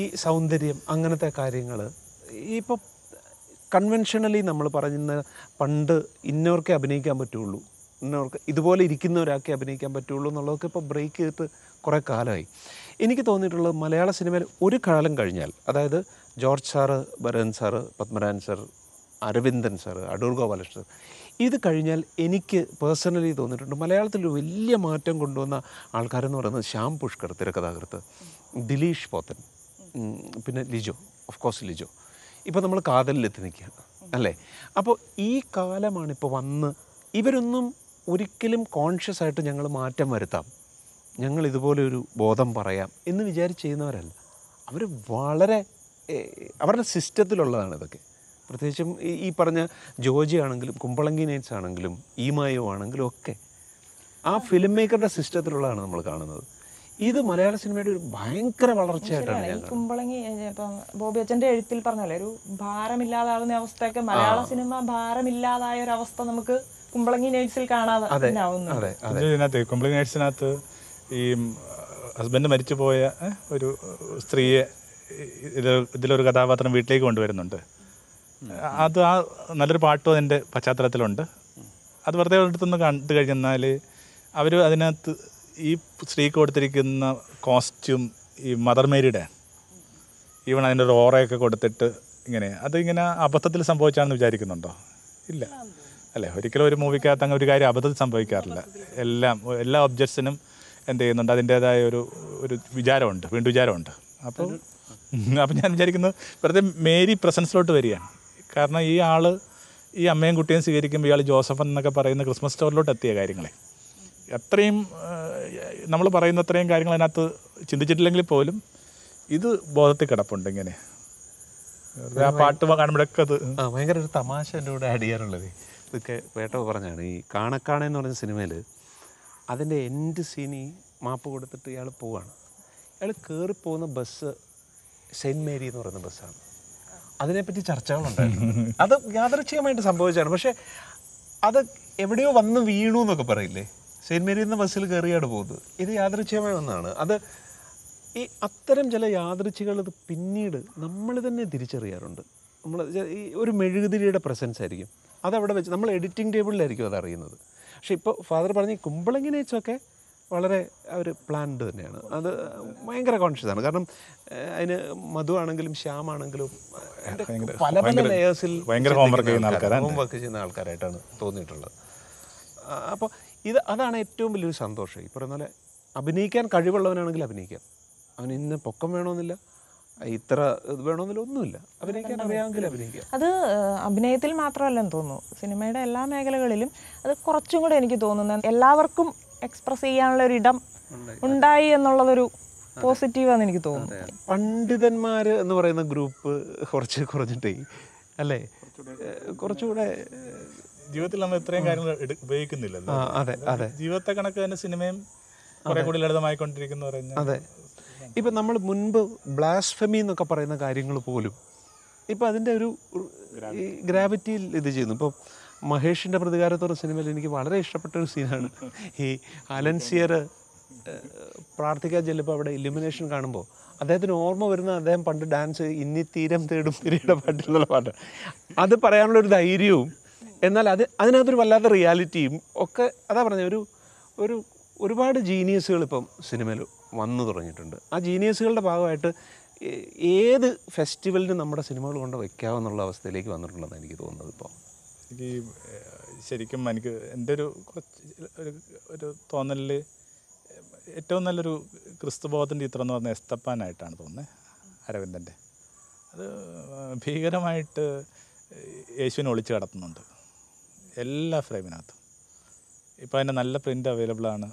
ഈ സൗന്ദര്യം അങ്ങനത്തെ കാര്യങ്ങൾ ഇപ്പോൾ കൺവെൻഷണലി നമ്മൾ പറയുന്ന പണ്ട് ഇന്നവർക്കേ അഭിനയിക്കാൻ പറ്റുള്ളൂ ഇന്നവർക്ക് ഇതുപോലെ ഇരിക്കുന്ന അഭിനയിക്കാൻ പറ്റുള്ളൂ എന്നുള്ളതൊക്കെ ഇപ്പോൾ ബ്രേക്ക് ചെയ്തിട്ട് കുറേ കാലമായി എനിക്ക് തോന്നിയിട്ടുള്ളത് മലയാള സിനിമയിൽ ഒരു കാലം കഴിഞ്ഞാൽ അതായത് ജോർജ് സാറ് ബരൻ sir Padmarajan sir Aravindan sir Adoor Gopalakrishnan ഇത് കഴിഞ്ഞാൽ എനിക്ക് പേഴ്സണലി തോന്നിയിട്ടുണ്ട് മലയാളത്തിൽ വലിയ മാറ്റം കൊണ്ടുവന്ന ആൾക്കാരെന്ന് പറയുന്നത് ശ്യാം പുഷ്കർ തിരക്കഥാകൃത്ത് ദിലീഷ് പോത്തൻ പിന്നെ ലിജോ ഓഫ് കോഴ്സ് ലിജോ ഇപ്പോൾ നമ്മൾ കാതലിലെത്തി നിൽക്കുകയാണ് അല്ലേ അപ്പോൾ ഈ കാലമാണ് വന്ന് ഇവരൊന്നും ഒരിക്കലും കോൺഷ്യസ് ആയിട്ട് ഞങ്ങൾ മാറ്റം വരുത്താം ഞങ്ങൾ ഇതുപോലെ ഒരു ബോധം പറയാം എന്ന് വിചാരിച്ച് ചെയ്യുന്നവരല്ല അവർ വളരെ അവരുടെ സിസ്റ്റത്തിലുള്ളതാണ് ഇതൊക്കെ പ്രത്യേകിച്ചും ഈ പറഞ്ഞ ജോജി ആണെങ്കിലും കുമ്പളങ്കി നൈറ്റ്സ് ആണെങ്കിലും ഈമായോ ആണെങ്കിലും ഒക്കെ ആ ഫിലിം മേക്കറുടെ സിസ്റ്റത്തിലുള്ളതാണ് നമ്മൾ കാണുന്നത് ഇത് മലയാള സിനിമയുടെ ഒരു ഭയങ്കര വളർച്ചയായിട്ടാണ് കുമ്പളങ്ങി ഇപ്പം ബോബി അച്ഛൻ്റെ എഴുത്തിൽ പറഞ്ഞല്ലേ ഒരു ഭാരമില്ലാതാകുന്ന അവസ്ഥയൊക്കെ മലയാള സിനിമ ഭാരമില്ലാതായ ഒരു അവസ്ഥ നമുക്ക് കുമ്പളങ്ങി നൈറ്റ്സിൽ കാണാതെ കുമ്പളങ്ങി നൈറ്റ്സിനകത്ത് ഈ ഹസ്ബൻഡ് മരിച്ചുപോയ ഒരു സ്ത്രീയെ ഇതിലൊരു കഥാപാത്രം വീട്ടിലേക്ക് കൊണ്ടുവരുന്നുണ്ട് അത് ആ നല്ലൊരു പാട്ടും അതിൻ്റെ പശ്ചാത്തലത്തിലുണ്ട് അത് വെറുതെ എടുത്തുനിന്ന് കണ്ടു കഴിഞ്ഞാൽ അവർ അതിനകത്ത് ഈ സ്ത്രീക്ക് കൊടുത്തിരിക്കുന്ന കോസ്റ്റ്യൂം ഈ മദർ മേരിയുടെ ഈവൺ അതിൻ്റെ ഒരു ഓറയൊക്കെ കൊടുത്തിട്ട് ഇങ്ങനെ അതിങ്ങനെ അബദ്ധത്തിൽ സംഭവിച്ചാണെന്ന് വിചാരിക്കുന്നുണ്ടോ ഇല്ല അല്ലേ ഒരിക്കലും ഒരു മൂവിക്കകത്ത് അങ്ങനെ ഒരു കാര്യം അബദ്ധത്തിൽ സംഭവിക്കാറില്ല എല്ലാം എല്ലാ ഒബ്ജക്ട്സിനും എന്ത് ചെയ്യുന്നുണ്ട് അതിൻ്റേതായ ഒരു ഒരു വിചാരമുണ്ട് വീണ്ടും വിചാരമുണ്ട് അപ്പോൾ അപ്പം ഞാൻ വിചാരിക്കുന്നത് വെറുതെ മേരി പ്രസൻസിലോട്ട് വരികയാണ് കാരണം ഈ ആൾ ഈ അമ്മയും കുട്ടിയും സ്വീകരിക്കുമ്പോൾ ഇയാൾ ജോസഫ് എന്നൊക്കെ പറയുന്ന ക്രിസ്മസ് സ്റ്റോറിലോട്ട് എത്തിയ കാര്യങ്ങളെ അത്രയും നമ്മൾ പറയുന്ന അത്രയും കാര്യങ്ങൾ അതിനകത്ത് ചിന്തിച്ചിട്ടില്ലെങ്കിൽ പോലും ഇത് ബോധത്തിൽ കിടപ്പുണ്ട് ഇങ്ങനെ ആ പാട്ട് കാണുമ്പോഴൊക്കെ അത് ഭയങ്കര ഒരു തമാശ എൻ്റെ കൂടെ ആഡ് ചെയ്യാറുള്ളത് ഇതൊക്കെ വേട്ട പറഞ്ഞാണ് ഈ കാണക്കാണ എന്ന് പറഞ്ഞ സിനിമയിൽ അതിൻ്റെ എൻഡ് സീനി മാപ്പ് കൊടുത്തിട്ട് ഇയാൾ പോവാണ് അയാൾ കയറി പോകുന്ന ബസ് സെൻറ്റ് മേരി എന്ന് പറയുന്ന ബസ്സാണ് അതിനെപ്പറ്റി ചർച്ചകളുണ്ടായിരുന്നു അത് യാദൃശ്ചികമായിട്ട് സംഭവിച്ചാണ് പക്ഷെ അത് എവിടെയോ വന്ന് വീണു എന്നൊക്കെ പറയില്ലേ സെയിൻറ്റ് മേരി എന്ന ബസ്സിൽ കയറിയാണ് പോകുന്നത് ഇത് യാദൃച്ഛികമായ ഒന്നാണ് അത് ഈ അത്തരം ചില യാദൃച്ഛികൾ ഇത് പിന്നീട് നമ്മൾ തന്നെ തിരിച്ചറിയാറുണ്ട് നമ്മൾ ഈ ഒരു മെഴുകുതിരിയുടെ പ്രസൻസ് ആയിരിക്കും അതവിടെ വെച്ച് നമ്മൾ എഡിറ്റിംഗ് ടേബിളിലായിരിക്കും അത് അറിയുന്നത് പക്ഷേ ഇപ്പോൾ ഫാദർ പറഞ്ഞ വെച്ചൊക്കെ വളരെ അവർ പ്ലാൻഡ് തന്നെയാണ് അത് ഭയങ്കര കോൺഷ്യസ് ആണ് കാരണം അതിന് മധുവാണെങ്കിലും ആണെങ്കിലും ശ്യാം ആണെങ്കിലും പല പല ലെയേഴ്സിൽ ഹോംവർക്ക് ചെയ്യുന്ന ഹോംവർക്ക് ചെയ്യുന്ന ആൾക്കാരായിട്ടാണ് തോന്നിയിട്ടുള്ളത് അപ്പോൾ ഇത് അതാണ് ഏറ്റവും വലിയൊരു സന്തോഷം ഈ പറയുന്ന പോലെ അഭിനയിക്കാൻ കഴിവുള്ളവനാണെങ്കിൽ അഭിനയിക്കാം അവന് ഇന്ന് പൊക്കം വേണമെന്നില്ല ഇത്ര ഇത് വേണമെന്നില്ല ഒന്നുമില്ല അഭിനയിക്കാൻ അറിയാമെങ്കിൽ അത് അഭിനയത്തിൽ മാത്രമല്ലെന്ന് തോന്നുന്നു സിനിമയുടെ എല്ലാ മേഖലകളിലും അത് കുറച്ചും കൂടെ എനിക്ക് തോന്നുന്നത് എല്ലാവർക്കും എക്സ്പ്രസ് ചെയ്യാനുള്ള ഒരു ഇടം ഉണ്ടായി എന്നുള്ളതൊരു പോസിറ്റീവാന്ന് എനിക്ക് തോന്നുന്നു പണ്ഡിതന്മാർ എന്ന് പറയുന്ന ഗ്രൂപ്പ് കുറച്ച് കുറഞ്ഞിട്ടേ അല്ലേ കുറച്ചുകൂടെ ജീവിതത്തിൽ നമ്മൾ ഇത്രയും കാര്യങ്ങൾ ഉപയോഗിക്കുന്നില്ല അതെ അതെ ജീവിതത്തെ കണക്ക് തന്നെ സിനിമയും കുറെ കൂടി ലളിതമായിക്കൊണ്ടിരിക്കുന്നു പറയുന്നത് അതെ ഇപ്പൊ നമ്മൾ മുൻപ് ബ്ലാസ്ഫമി എന്നൊക്കെ പറയുന്ന കാര്യങ്ങൾ പോലും ഇപ്പൊ അതിൻ്റെ ഒരു ഗ്രാവിറ്റിയിൽ ഇത് ചെയ്യുന്നു ഇപ്പൊ മഹേഷിൻ്റെ പ്രതികാരത്തോടെ സിനിമയിൽ എനിക്ക് വളരെ ഇഷ്ടപ്പെട്ട ഒരു സീനാണ് ഈ അലൻസിയർ പ്രാർത്ഥിക്കാൻ ചെല്ലുമ്പോൾ അവിടെ ഇലിമിനേഷൻ കാണുമ്പോൾ അദ്ദേഹത്തിന് ഓർമ്മ വരുന്ന അദ്ദേഹം പണ്ട് ഡാൻസ് ഇന്നി തീരം തേടും തിരിയുടെ പാട്ട് എന്നുള്ള പാട്ട് അത് പറയാനുള്ള ഒരു ധൈര്യവും എന്നാൽ അത് അതിനകത്തൊരു വല്ലാത്ത റിയാലിറ്റിയും ഒക്കെ അതാ പറഞ്ഞത് ഒരു ഒരു ഒരുപാട് ജീനിയസുകൾ ഇപ്പം സിനിമയിൽ വന്നു തുടങ്ങിയിട്ടുണ്ട് ആ ജീനിയസുകളുടെ ഭാഗമായിട്ട് ഏത് ഫെസ്റ്റിവലിനും നമ്മുടെ സിനിമകൾ കൊണ്ട് വയ്ക്കാവുന്നുള്ള അവസ്ഥയിലേക്ക് വന്നിട്ടുള്ളതാണ് എനിക്ക് തോന്നുന്നത് ഇപ്പോൾ എനിക്ക് ശരിക്കും എനിക്ക് എൻ്റെ ഒരു കുറച്ച് ഒരു ഒരു തോന്നലിൽ ഏറ്റവും നല്ലൊരു ക്രിസ്തുബോധം ചിത്രം എന്ന് പറഞ്ഞാൽ എസ്തപ്പാനായിട്ടാണ് തോന്നുന്നത് അരവിന്ദൻ്റെ അത് ഭീകരമായിട്ട് യേശുവിനെ ഒളിച്ച് കടത്തുന്നുണ്ട് എല്ലാ ഫ്രെയിമിനകത്തും ഇപ്പോൾ അതിൻ്റെ നല്ല പ്രിൻ്റ് അവൈലബിൾ ആണ്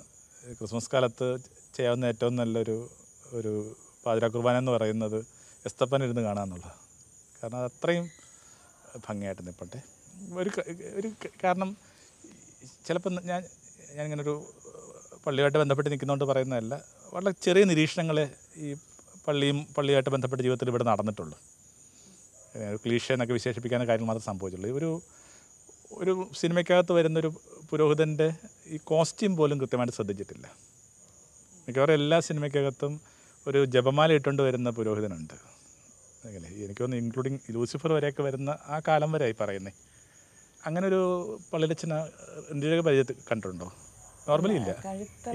ക്രിസ്മസ് കാലത്ത് ചെയ്യാവുന്ന ഏറ്റവും നല്ലൊരു ഒരു പാതിര കുർബാന എന്ന് പറയുന്നത് എസ്തപ്പൻ ഇരുന്ന് കാണാമെന്നുള്ളത് കാരണം അത് അത്രയും ഭംഗിയായിട്ട് നിൽപ്പട്ടെ ഒരു ഒരു കാരണം ചിലപ്പോൾ ഞാൻ ഞാനിങ്ങനൊരു പള്ളിയുമായിട്ട് ബന്ധപ്പെട്ട് നിൽക്കുന്നതുകൊണ്ട് പറയുന്നതല്ല വളരെ ചെറിയ നിരീക്ഷണങ്ങൾ ഈ പള്ളിയും പള്ളിയുമായിട്ട് ബന്ധപ്പെട്ട ജീവിതത്തിൽ ഇവിടെ നടന്നിട്ടുള്ളൂ ക്ലീഷ എന്നൊക്കെ വിശേഷിപ്പിക്കാൻ കാര്യങ്ങൾ മാത്രം സംഭവിച്ചിട്ടുള്ളൂ ഒരു ഒരു സിനിമയ്ക്കകത്ത് വരുന്നൊരു പുരോഹിതൻ്റെ ഈ കോസ്റ്റ്യൂം പോലും കൃത്യമായിട്ട് ശ്രദ്ധിച്ചിട്ടില്ല മിക്കവാറും എല്ലാ സിനിമയ്ക്കകത്തും ഒരു ജപമാല ഇട്ടുകൊണ്ട് വരുന്ന പുരോഹിതനുണ്ട് എനിക്ക് തോന്നുന്നു ഇൻക്ലൂഡിങ് ലൂസിഫർ വരെയൊക്കെ വരുന്ന ആ കാലം വരെ ആയി പറയുന്നത് അങ്ങനെ ഒരു പള്ളിയിലച്ഛന എൻ്റെ പരിചയത്തിൽ കണ്ടിട്ടുണ്ടോ നോർമലി ഇല്ല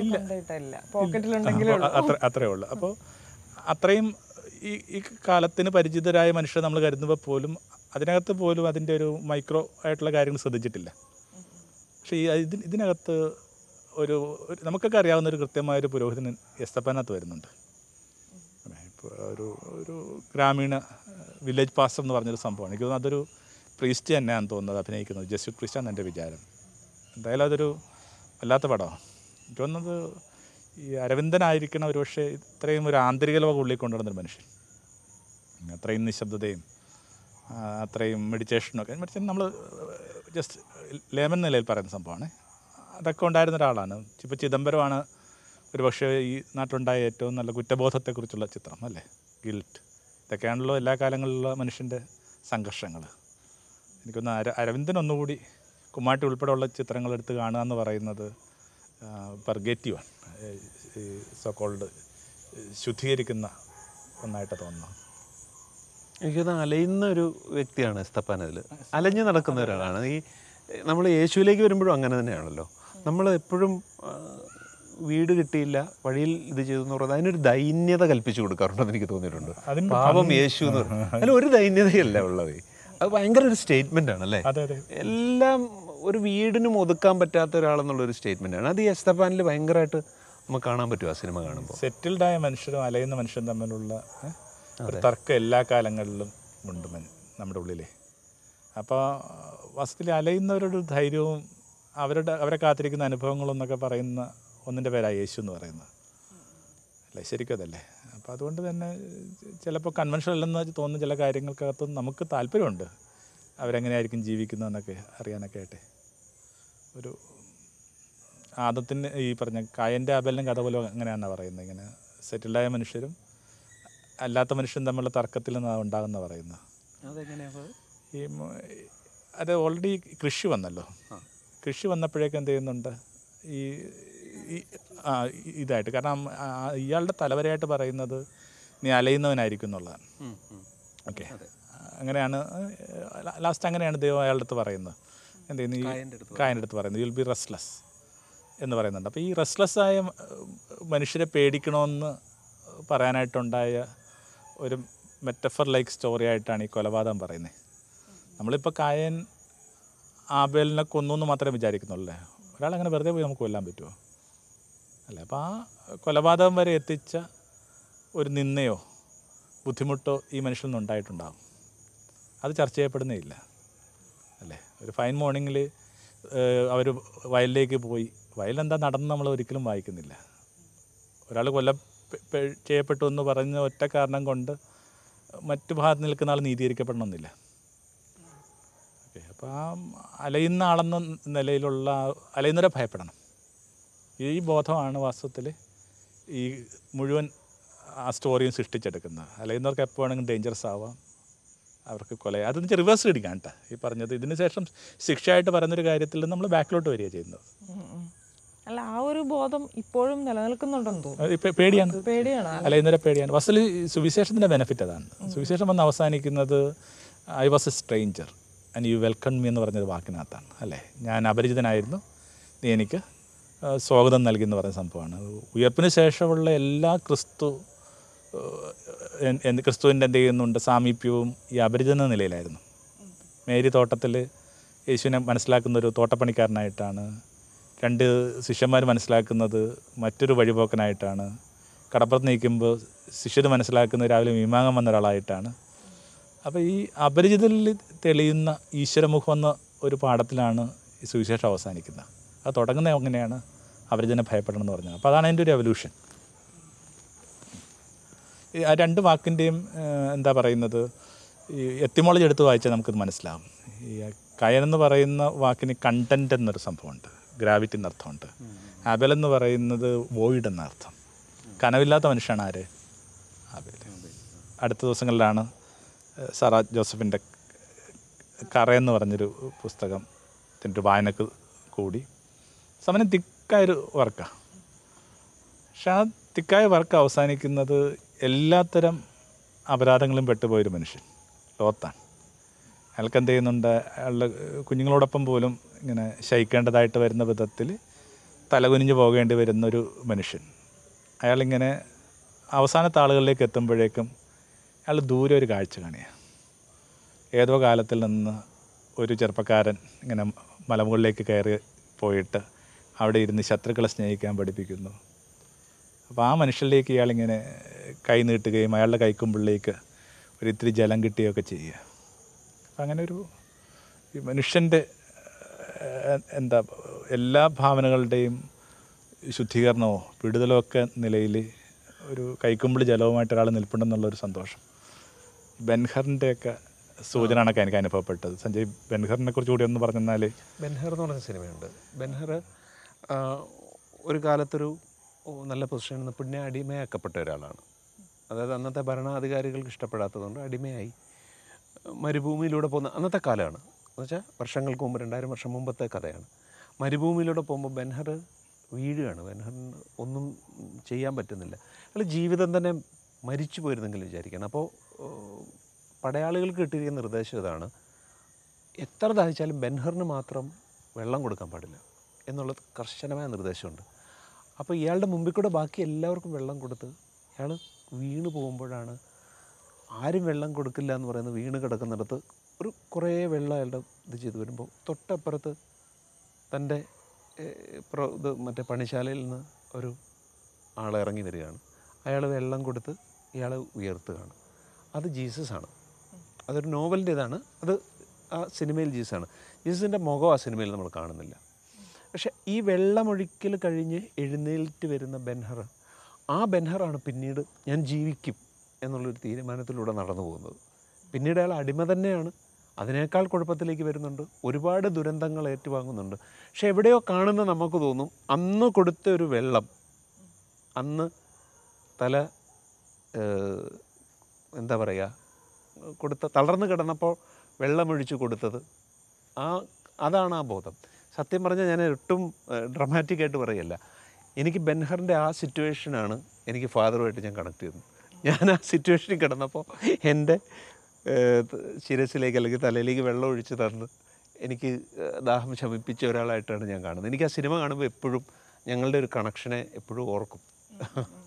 ഇല്ല അത്ര അത്രേ ഉള്ളൂ അപ്പോൾ അത്രയും ഈ ഈ കാലത്തിന് പരിചിതരായ മനുഷ്യർ നമ്മൾ കരുതുമ്പോൾ പോലും അതിനകത്ത് പോലും അതിൻ്റെ ഒരു മൈക്രോ ആയിട്ടുള്ള കാര്യങ്ങൾ ശ്രദ്ധിച്ചിട്ടില്ല പക്ഷേ ഈ ഇതിന് ഇതിനകത്ത് ഒരു നമുക്കൊക്കെ അറിയാവുന്ന ഒരു കൃത്യമായ ഒരു പുരോഹിതൻ എസ്തപ്പനകത്ത് വരുന്നുണ്ട് ഇപ്പോൾ ഒരു ഒരു ഗ്രാമീണ വില്ലേജ് പാസം എന്ന് പറഞ്ഞൊരു സംഭവമാണ് എനിക്ക് തോന്നുന്നു അതൊരു പ്രീസ്റ്റ് തന്നെയാണ് തോന്നുന്നത് അഭിനയിക്കുന്നത് ജെസ്സി ക്രിസ്റ്റാന്ന് എൻ്റെ വിചാരം എന്തായാലും അതൊരു വല്ലാത്ത പടമാണ് എനിക്ക് തോന്നുന്നത് ഈ അരവിന്ദനായിരിക്കണം പക്ഷേ ഇത്രയും ഒരു ആന്തരിക ലോകം ഉള്ളിൽ കൊണ്ടുവരുന്നൊരു മനുഷ്യൻ അത്രയും നിശബ്ദതയും അത്രയും മെഡിറ്റേഷനൊക്കെ മെഡിറ്റേഷൻ നമ്മൾ ജസ്റ്റ് ലേമൻ നിലയിൽ പറയുന്ന സംഭവമാണ് അതൊക്കെ ഉണ്ടായിരുന്ന ഒരാളാണ് ഇപ്പോൾ ചിദംബരമാണ് പക്ഷേ ഈ നാട്ടിലുണ്ടായ ഏറ്റവും നല്ല കുറ്റബോധത്തെക്കുറിച്ചുള്ള ചിത്രം അല്ലേ ഗിൽറ്റ് ഇതൊക്കെയാണല്ലോ എല്ലാ കാലങ്ങളിലുള്ള മനുഷ്യൻ്റെ സംഘർഷങ്ങൾ എനിക്കൊന്ന് അര അരവിന്ദൻ ഒന്നുകൂടി കുമ്മാട്ടി ഉൾപ്പെടെയുള്ള ചിത്രങ്ങളെടുത്ത് കാണുക എന്ന് പറയുന്നത് പെർഗേറ്റീവാണ് ഈ സോക്കോൾഡ് ശുദ്ധീകരിക്കുന്ന ഒന്നായിട്ട് തോന്നുന്നു എനിക്കത് അലയുന്ന ഒരു വ്യക്തിയാണ് എസ്തപ്പാൻ അതിൽ അലഞ്ഞു നടക്കുന്ന ഒരാളാണ് ഈ നമ്മൾ യേശുവിലേക്ക് വരുമ്പോഴും അങ്ങനെ തന്നെയാണല്ലോ നമ്മൾ എപ്പോഴും വീട് കിട്ടിയില്ല വഴിയിൽ ഇത് ചെയ്തു എന്ന് പറയുന്നത് അതിനൊരു ദൈന്യത കൽപ്പിച്ചു കൊടുക്കാറുണ്ടെന്ന് എനിക്ക് തോന്നിയിട്ടുണ്ട് പാപം യേശു എന്ന് പറയുന്നത് ഒരു ദൈന്യതയല്ല ഉള്ളത് അത് ഭയങ്കര ഒരു സ്റ്റേറ്റ്മെന്റ് ആണ് അല്ലേ എല്ലാം ഒരു വീടിനും ഒതുക്കാൻ പറ്റാത്ത ഒരാളെന്നുള്ള ഒരു സ്റ്റേറ്റ്മെന്റ് ആണ് അത് ഈ എസ്തപ്പാനിൽ ഭയങ്കരമായിട്ട് നമുക്ക് കാണാൻ പറ്റും ആ സിനിമ കാണുമ്പോൾ സെറ്റിൽഡ് ആയ മനുഷ്യരും അലയുന്ന മനുഷ്യരും തമ്മിലുള്ള ഒരു തർക്കം എല്ലാ കാലങ്ങളിലും ഉണ്ട് നമ്മുടെ ഉള്ളിലെ അപ്പോൾ വസ്തുവിൽ അലയുന്നവരുടെ ധൈര്യവും അവരുടെ അവരെ കാത്തിരിക്കുന്ന അനുഭവങ്ങളും എന്നൊക്കെ പറയുന്ന ഒന്നിൻ്റെ പേരാണ് യേശു എന്ന് പറയുന്നത് അല്ലേ ശരിക്കും അതല്ലേ അപ്പം അതുകൊണ്ട് തന്നെ ചിലപ്പോൾ കൺവെൻഷണൽ അല്ലെന്ന് തോന്നുന്ന ചില കാര്യങ്ങൾക്കകത്ത് നമുക്ക് താല്പര്യമുണ്ട് അവരെങ്ങനെയായിരിക്കും ജീവിക്കുന്നതെന്നൊക്കെ അറിയാനൊക്കെ ആയിട്ട് ഒരു ആദത്തിന് ഈ പറഞ്ഞ കായൻ്റെ ആബലിനും കഥ പോലും അങ്ങനെയാണെന്നാണ് പറയുന്നത് ഇങ്ങനെ സെറ്റിൽഡായ മനുഷ്യരും അല്ലാത്ത മനുഷ്യരും തമ്മിലുള്ള തർക്കത്തിൽ നിന്നാണ് ഉണ്ടാകുന്ന പറയുന്നത് ഈ അത് ഓൾറെഡി കൃഷി വന്നല്ലോ കൃഷി വന്നപ്പോഴേക്കും എന്ത് ചെയ്യുന്നുണ്ട് ഈ ഇതായിട്ട് കാരണം ഇയാളുടെ തലവരയായിട്ട് പറയുന്നത് നീ അലയുന്നവനായിരിക്കും എന്നുള്ളതാണ് ഓക്കെ അങ്ങനെയാണ് ലാസ്റ്റ് അങ്ങനെയാണ് ദൈവം അയാളുടെ അടുത്ത് പറയുന്നത് എന്ത് നീ കായൻ്റെ അടുത്ത് പറയുന്നത് യുൽ ബി റെസ്റ്റ്ലെസ് എന്ന് പറയുന്നുണ്ട് അപ്പോൾ ഈ റെസ്റ്റ്ലെസ് ആയ മനുഷ്യരെ പേടിക്കണമെന്ന് പറയാനായിട്ടുണ്ടായ ഒരു മെറ്റഫർ ലൈക്ക് സ്റ്റോറി ആയിട്ടാണ് ഈ കൊലപാതകം പറയുന്നത് നമ്മളിപ്പോൾ കായൻ ആബേലിനെ കൊന്നു എന്ന് മാത്രമേ വിചാരിക്കുന്നുള്ളൂ ഒരാളങ്ങനെ വെറുതെ പോയി നമുക്ക് കൊല്ലാൻ പറ്റുമോ അല്ല അപ്പോൾ ആ കൊലപാതകം വരെ എത്തിച്ച ഒരു നിന്നയോ ബുദ്ധിമുട്ടോ ഈ മനുഷ്യൻ നിന്നുണ്ടായിട്ടുണ്ടാകും അത് ചർച്ച ചെയ്യപ്പെടുന്നേ ഇല്ല അല്ലേ ഒരു ഫൈൻ മോർണിംഗിൽ അവർ വയലിലേക്ക് പോയി വയലെന്താ നടന്ന് നമ്മൾ ഒരിക്കലും വായിക്കുന്നില്ല ഒരാൾ കൊല്ല ചെയ്യപ്പെട്ടു എന്ന് പറഞ്ഞ ഒറ്റ കാരണം കൊണ്ട് മറ്റു ഭാഗത്ത് നിൽക്കുന്ന ആൾ നീതീകരിക്കപ്പെടണമെന്നില്ല ഓക്കെ അപ്പോൾ ആ അലയുന്ന ആളെന്ന നിലയിലുള്ള അലയുന്നവരെ ഭയപ്പെടണം ഈ ബോധമാണ് വാസ്തവത്തിൽ ഈ മുഴുവൻ ആ സ്റ്റോറിയും സൃഷ്ടിച്ചെടുക്കുന്നത് അലയുന്നവർക്ക് എപ്പോൾ വേണമെങ്കിലും ഡേഞ്ചറസ് ആവാം അവർക്ക് കൊല അതെന്ന് വെച്ചാൽ റിവേഴ്സ് ഇടിക്കാം കേട്ടോ ഈ പറഞ്ഞത് ഇതിന് ശേഷം ശിക്ഷയായിട്ട് പറയുന്നൊരു കാര്യത്തിൽ നമ്മൾ ബാക്കിലോട്ട് വരിക ചെയ്യുന്നത് അല്ല ആ ഒരു ബോധം ഇപ്പോഴും നിലനിൽക്കുന്നുണ്ടെന്ന് പേടിയാണ് പേടിയാണ് അല്ല ഇന്നലെ പേടിയാണ് വസ്തുവിൽ സുവിശേഷത്തിൻ്റെ ബെനിഫിറ്റ് അതാണ് സുവിശേഷം വന്ന് അവസാനിക്കുന്നത് I was a stranger and you welcome me എന്ന് പറഞ്ഞത് വാക്കിനകത്താണ് അല്ലേ ഞാൻ അപരിചിതനായിരുന്നു നീ എനിക്ക് സ്വാഗതം നൽകി എന്ന് പറയുന്ന സംഭവമാണ് ഉയർപ്പിന് ശേഷമുള്ള എല്ലാ ക്രിസ്തു ക്രിസ്തുവിൻ്റെ എന്ത് ചെയ്യുന്നുണ്ട് സാമീപ്യവും ഈ അപരിചിത നിലയിലായിരുന്നു മേരി തോട്ടത്തിൽ യേശുവിനെ മനസ്സിലാക്കുന്ന ഒരു തോട്ടപ്പണിക്കാരനായിട്ടാണ് രണ്ട് ശിഷ്യന്മാർ മനസ്സിലാക്കുന്നത് മറ്റൊരു വഴിപോക്കനായിട്ടാണ് കടപ്പുറത്ത് നീക്കുമ്പോൾ ശിഷ്യർ മനസ്സിലാക്കുന്ന രാവിലെ മീമാങ്ങം വന്ന ഒരാളായിട്ടാണ് അപ്പോൾ ഈ അപരിചിതരിൽ തെളിയുന്ന ഈശ്വരമുഖം എന്ന ഒരു പാഠത്തിലാണ് ഈ സുവിശേഷം അവസാനിക്കുന്നത് അത് തുടങ്ങുന്നത് എങ്ങനെയാണ് അവർ ഭയപ്പെടണം എന്ന് പറഞ്ഞത് അപ്പോൾ അതാണ് അതിൻ്റെ ഒരു എവല്യൂഷൻ ആ രണ്ട് വാക്കിൻ്റെയും എന്താ പറയുന്നത് ഈ എത്തിമോളജി എടുത്ത് വായിച്ചാൽ നമുക്കിത് മനസ്സിലാവും ഈ കയനെന്ന് പറയുന്ന വാക്കിന് കണ്ടൻറ്റ് എന്നൊരു സംഭവമുണ്ട് ഗ്രാവിറ്റി എന്നർത്ഥമുണ്ട് അബൽ എന്ന് പറയുന്നത് വോയിഡ് എന്നർത്ഥം കനവില്ലാത്ത മനുഷ്യനാണ് ആര് അബൽ അടുത്ത ദിവസങ്ങളിലാണ് സാറാ ജോസഫിൻ്റെ കറയെന്ന് പറഞ്ഞൊരു പുസ്തകത്തിൻ്റെ വായനക്ക് കൂടി സമനം തിക്കായൊരു വർക്കാണ് പക്ഷെ ആ തിക്കായ വർക്ക് അവസാനിക്കുന്നത് എല്ലാത്തരം അപരാധങ്ങളും പെട്ടുപോയൊരു മനുഷ്യൻ ലോത്താണ് അയാൾക്ക് എന്ത് ചെയ്യുന്നുണ്ട് അയാളുടെ കുഞ്ഞുങ്ങളോടൊപ്പം പോലും ഇങ്ങനെ ശയിക്കേണ്ടതായിട്ട് വരുന്ന വിധത്തിൽ തലകുനിഞ്ഞു പോകേണ്ടി വരുന്നൊരു മനുഷ്യൻ അയാളിങ്ങനെ അവസാനത്തെ ആളുകളിലേക്ക് എത്തുമ്പോഴേക്കും അയാൾ ദൂരെ ഒരു കാഴ്ച കാണിയാണ് ഏതോ കാലത്തിൽ നിന്ന് ഒരു ചെറുപ്പക്കാരൻ ഇങ്ങനെ മലമുകളിലേക്ക് കയറി പോയിട്ട് അവിടെ ഇരുന്ന് ശത്രുക്കളെ സ്നേഹിക്കാൻ പഠിപ്പിക്കുന്നു അപ്പോൾ ആ മനുഷ്യരിലേക്ക് ഇയാളിങ്ങനെ കൈ നീട്ടുകയും അയാളുടെ കൈക്കുമ്പിളിലേക്ക് ഒരു ജലം കിട്ടുകയൊക്കെ ചെയ്യുക അപ്പം അങ്ങനെ ഒരു ഈ മനുഷ്യൻ്റെ എന്താ എല്ലാ ഭാവനകളുടെയും ശുദ്ധീകരണമോ വിടുതലോ ഒക്കെ നിലയിൽ ഒരു കൈക്കുമ്പിളി ജലവുമായിട്ട് ഒരാൾ നിൽപ്പുണ്ടെന്നുള്ളൊരു സന്തോഷം ബെൻഹറിൻ്റെയൊക്കെ ആണൊക്കെ എനിക്ക് അനുഭവപ്പെട്ടത് സഞ്ജയ് ബെൻഹറിനെ കുറിച്ച് കൂടി ഒന്ന് പറഞ്ഞെന്നാൽ ബെൻഹർ എന്ന് പറഞ്ഞ സിനിമയുണ്ട് ബെൻഹർ ഒരു കാലത്തൊരു നല്ല പൊസിഷനിൽ നിന്ന് പിന്നെ അടിമയാക്കപ്പെട്ട ഒരാളാണ് അതായത് അന്നത്തെ ഭരണാധികാരികൾക്ക് ഇഷ്ടപ്പെടാത്തതുകൊണ്ട് അടിമയായി മരുഭൂമിയിലൂടെ പോകുന്ന അന്നത്തെ കാലമാണ് എന്നുവെച്ചാൽ വർഷങ്ങൾക്ക് മുമ്പ് രണ്ടായിരം വർഷം മുമ്പത്തെ കഥയാണ് മരുഭൂമിയിലൂടെ പോകുമ്പോൾ ബെൻഹർ വീഴുകയാണ് ബെൻഹറിന് ഒന്നും ചെയ്യാൻ പറ്റുന്നില്ല അല്ല ജീവിതം തന്നെ മരിച്ചു പോയിരുന്നെങ്കിൽ വിചാരിക്കണം അപ്പോൾ പടയാളികൾക്ക് കിട്ടിയിരിക്കുന്ന നിർദ്ദേശം ഇതാണ് എത്ര ദാഹിച്ചാലും ബെൻഹറിന് മാത്രം വെള്ളം കൊടുക്കാൻ പാടില്ല എന്നുള്ള കർശനമായ നിർദ്ദേശമുണ്ട് അപ്പോൾ ഇയാളുടെ മുമ്പിൽ കൂടെ ബാക്കി എല്ലാവർക്കും വെള്ളം കൊടുത്ത് ഇയാൾ വീണ് പോകുമ്പോഴാണ് ആരും വെള്ളം കൊടുക്കില്ല എന്ന് പറയുന്നത് വീണ് കിടക്കുന്നിടത്ത് ഒരു കുറേ വെള്ളം അയാളുടെ ഇത് ചെയ്ത് വരുമ്പോൾ തൊട്ടപ്പുറത്ത് തൻ്റെ ഇത് മറ്റേ പണിശാലയിൽ നിന്ന് ഒരു ആളെ ഇറങ്ങി വരികയാണ് അയാൾ വെള്ളം കൊടുത്ത് ഇയാളെ ഉയർത്തുകയാണ് അത് ജീസസ് ആണ് അതൊരു നോവലിൻ്റെ ഇതാണ് അത് ആ സിനിമയിൽ ജീസസ് ആണ് ജീസസിൻ്റെ മുഖം ആ സിനിമയിൽ നമ്മൾ കാണുന്നില്ല പക്ഷെ ഈ വെള്ളമൊഴിക്കൽ കഴിഞ്ഞ് എഴുന്നേൽറ്റ് വരുന്ന ബെൻഹർ ആ ബെൻഹറാണ് പിന്നീട് ഞാൻ ജീവിക്കും എന്നുള്ളൊരു തീരുമാനത്തിലൂടെ നടന്നു പോകുന്നത് പിന്നീട് അയാൾ അടിമ തന്നെയാണ് അതിനേക്കാൾ കുഴപ്പത്തിലേക്ക് വരുന്നുണ്ട് ഒരുപാട് ദുരന്തങ്ങൾ ഏറ്റുവാങ്ങുന്നുണ്ട് പക്ഷെ എവിടെയോ കാണുന്ന നമുക്ക് തോന്നും അന്ന് കൊടുത്ത ഒരു വെള്ളം അന്ന് തല എന്താ പറയുക കൊടുത്ത തളർന്നു കിടന്നപ്പോൾ വെള്ളമൊഴിച്ച് കൊടുത്തത് ആ അതാണ് ആ ബോധം സത്യം പറഞ്ഞാൽ ഞാൻ ഒട്ടും ഡ്രമാറ്റിക് ആയിട്ട് പറയല്ല എനിക്ക് ബെൻഹറിൻ്റെ ആ സിറ്റുവേഷനാണ് എനിക്ക് ഫാദറുമായിട്ട് ഞാൻ കണക്ട് ചെയ്തത് ഞാൻ ആ സിറ്റുവേഷനിൽ കിടന്നപ്പോൾ എൻ്റെ ശിരസിലേക്ക് അല്ലെങ്കിൽ തലയിലേക്ക് വെള്ളം ഒഴിച്ച് തന്ന് എനിക്ക് ദാഹം ശമിപ്പിച്ച ഒരാളായിട്ടാണ് ഞാൻ കാണുന്നത് എനിക്ക് ആ സിനിമ കാണുമ്പോൾ എപ്പോഴും ഞങ്ങളുടെ ഒരു കണക്ഷനെ എപ്പോഴും ഓർക്കും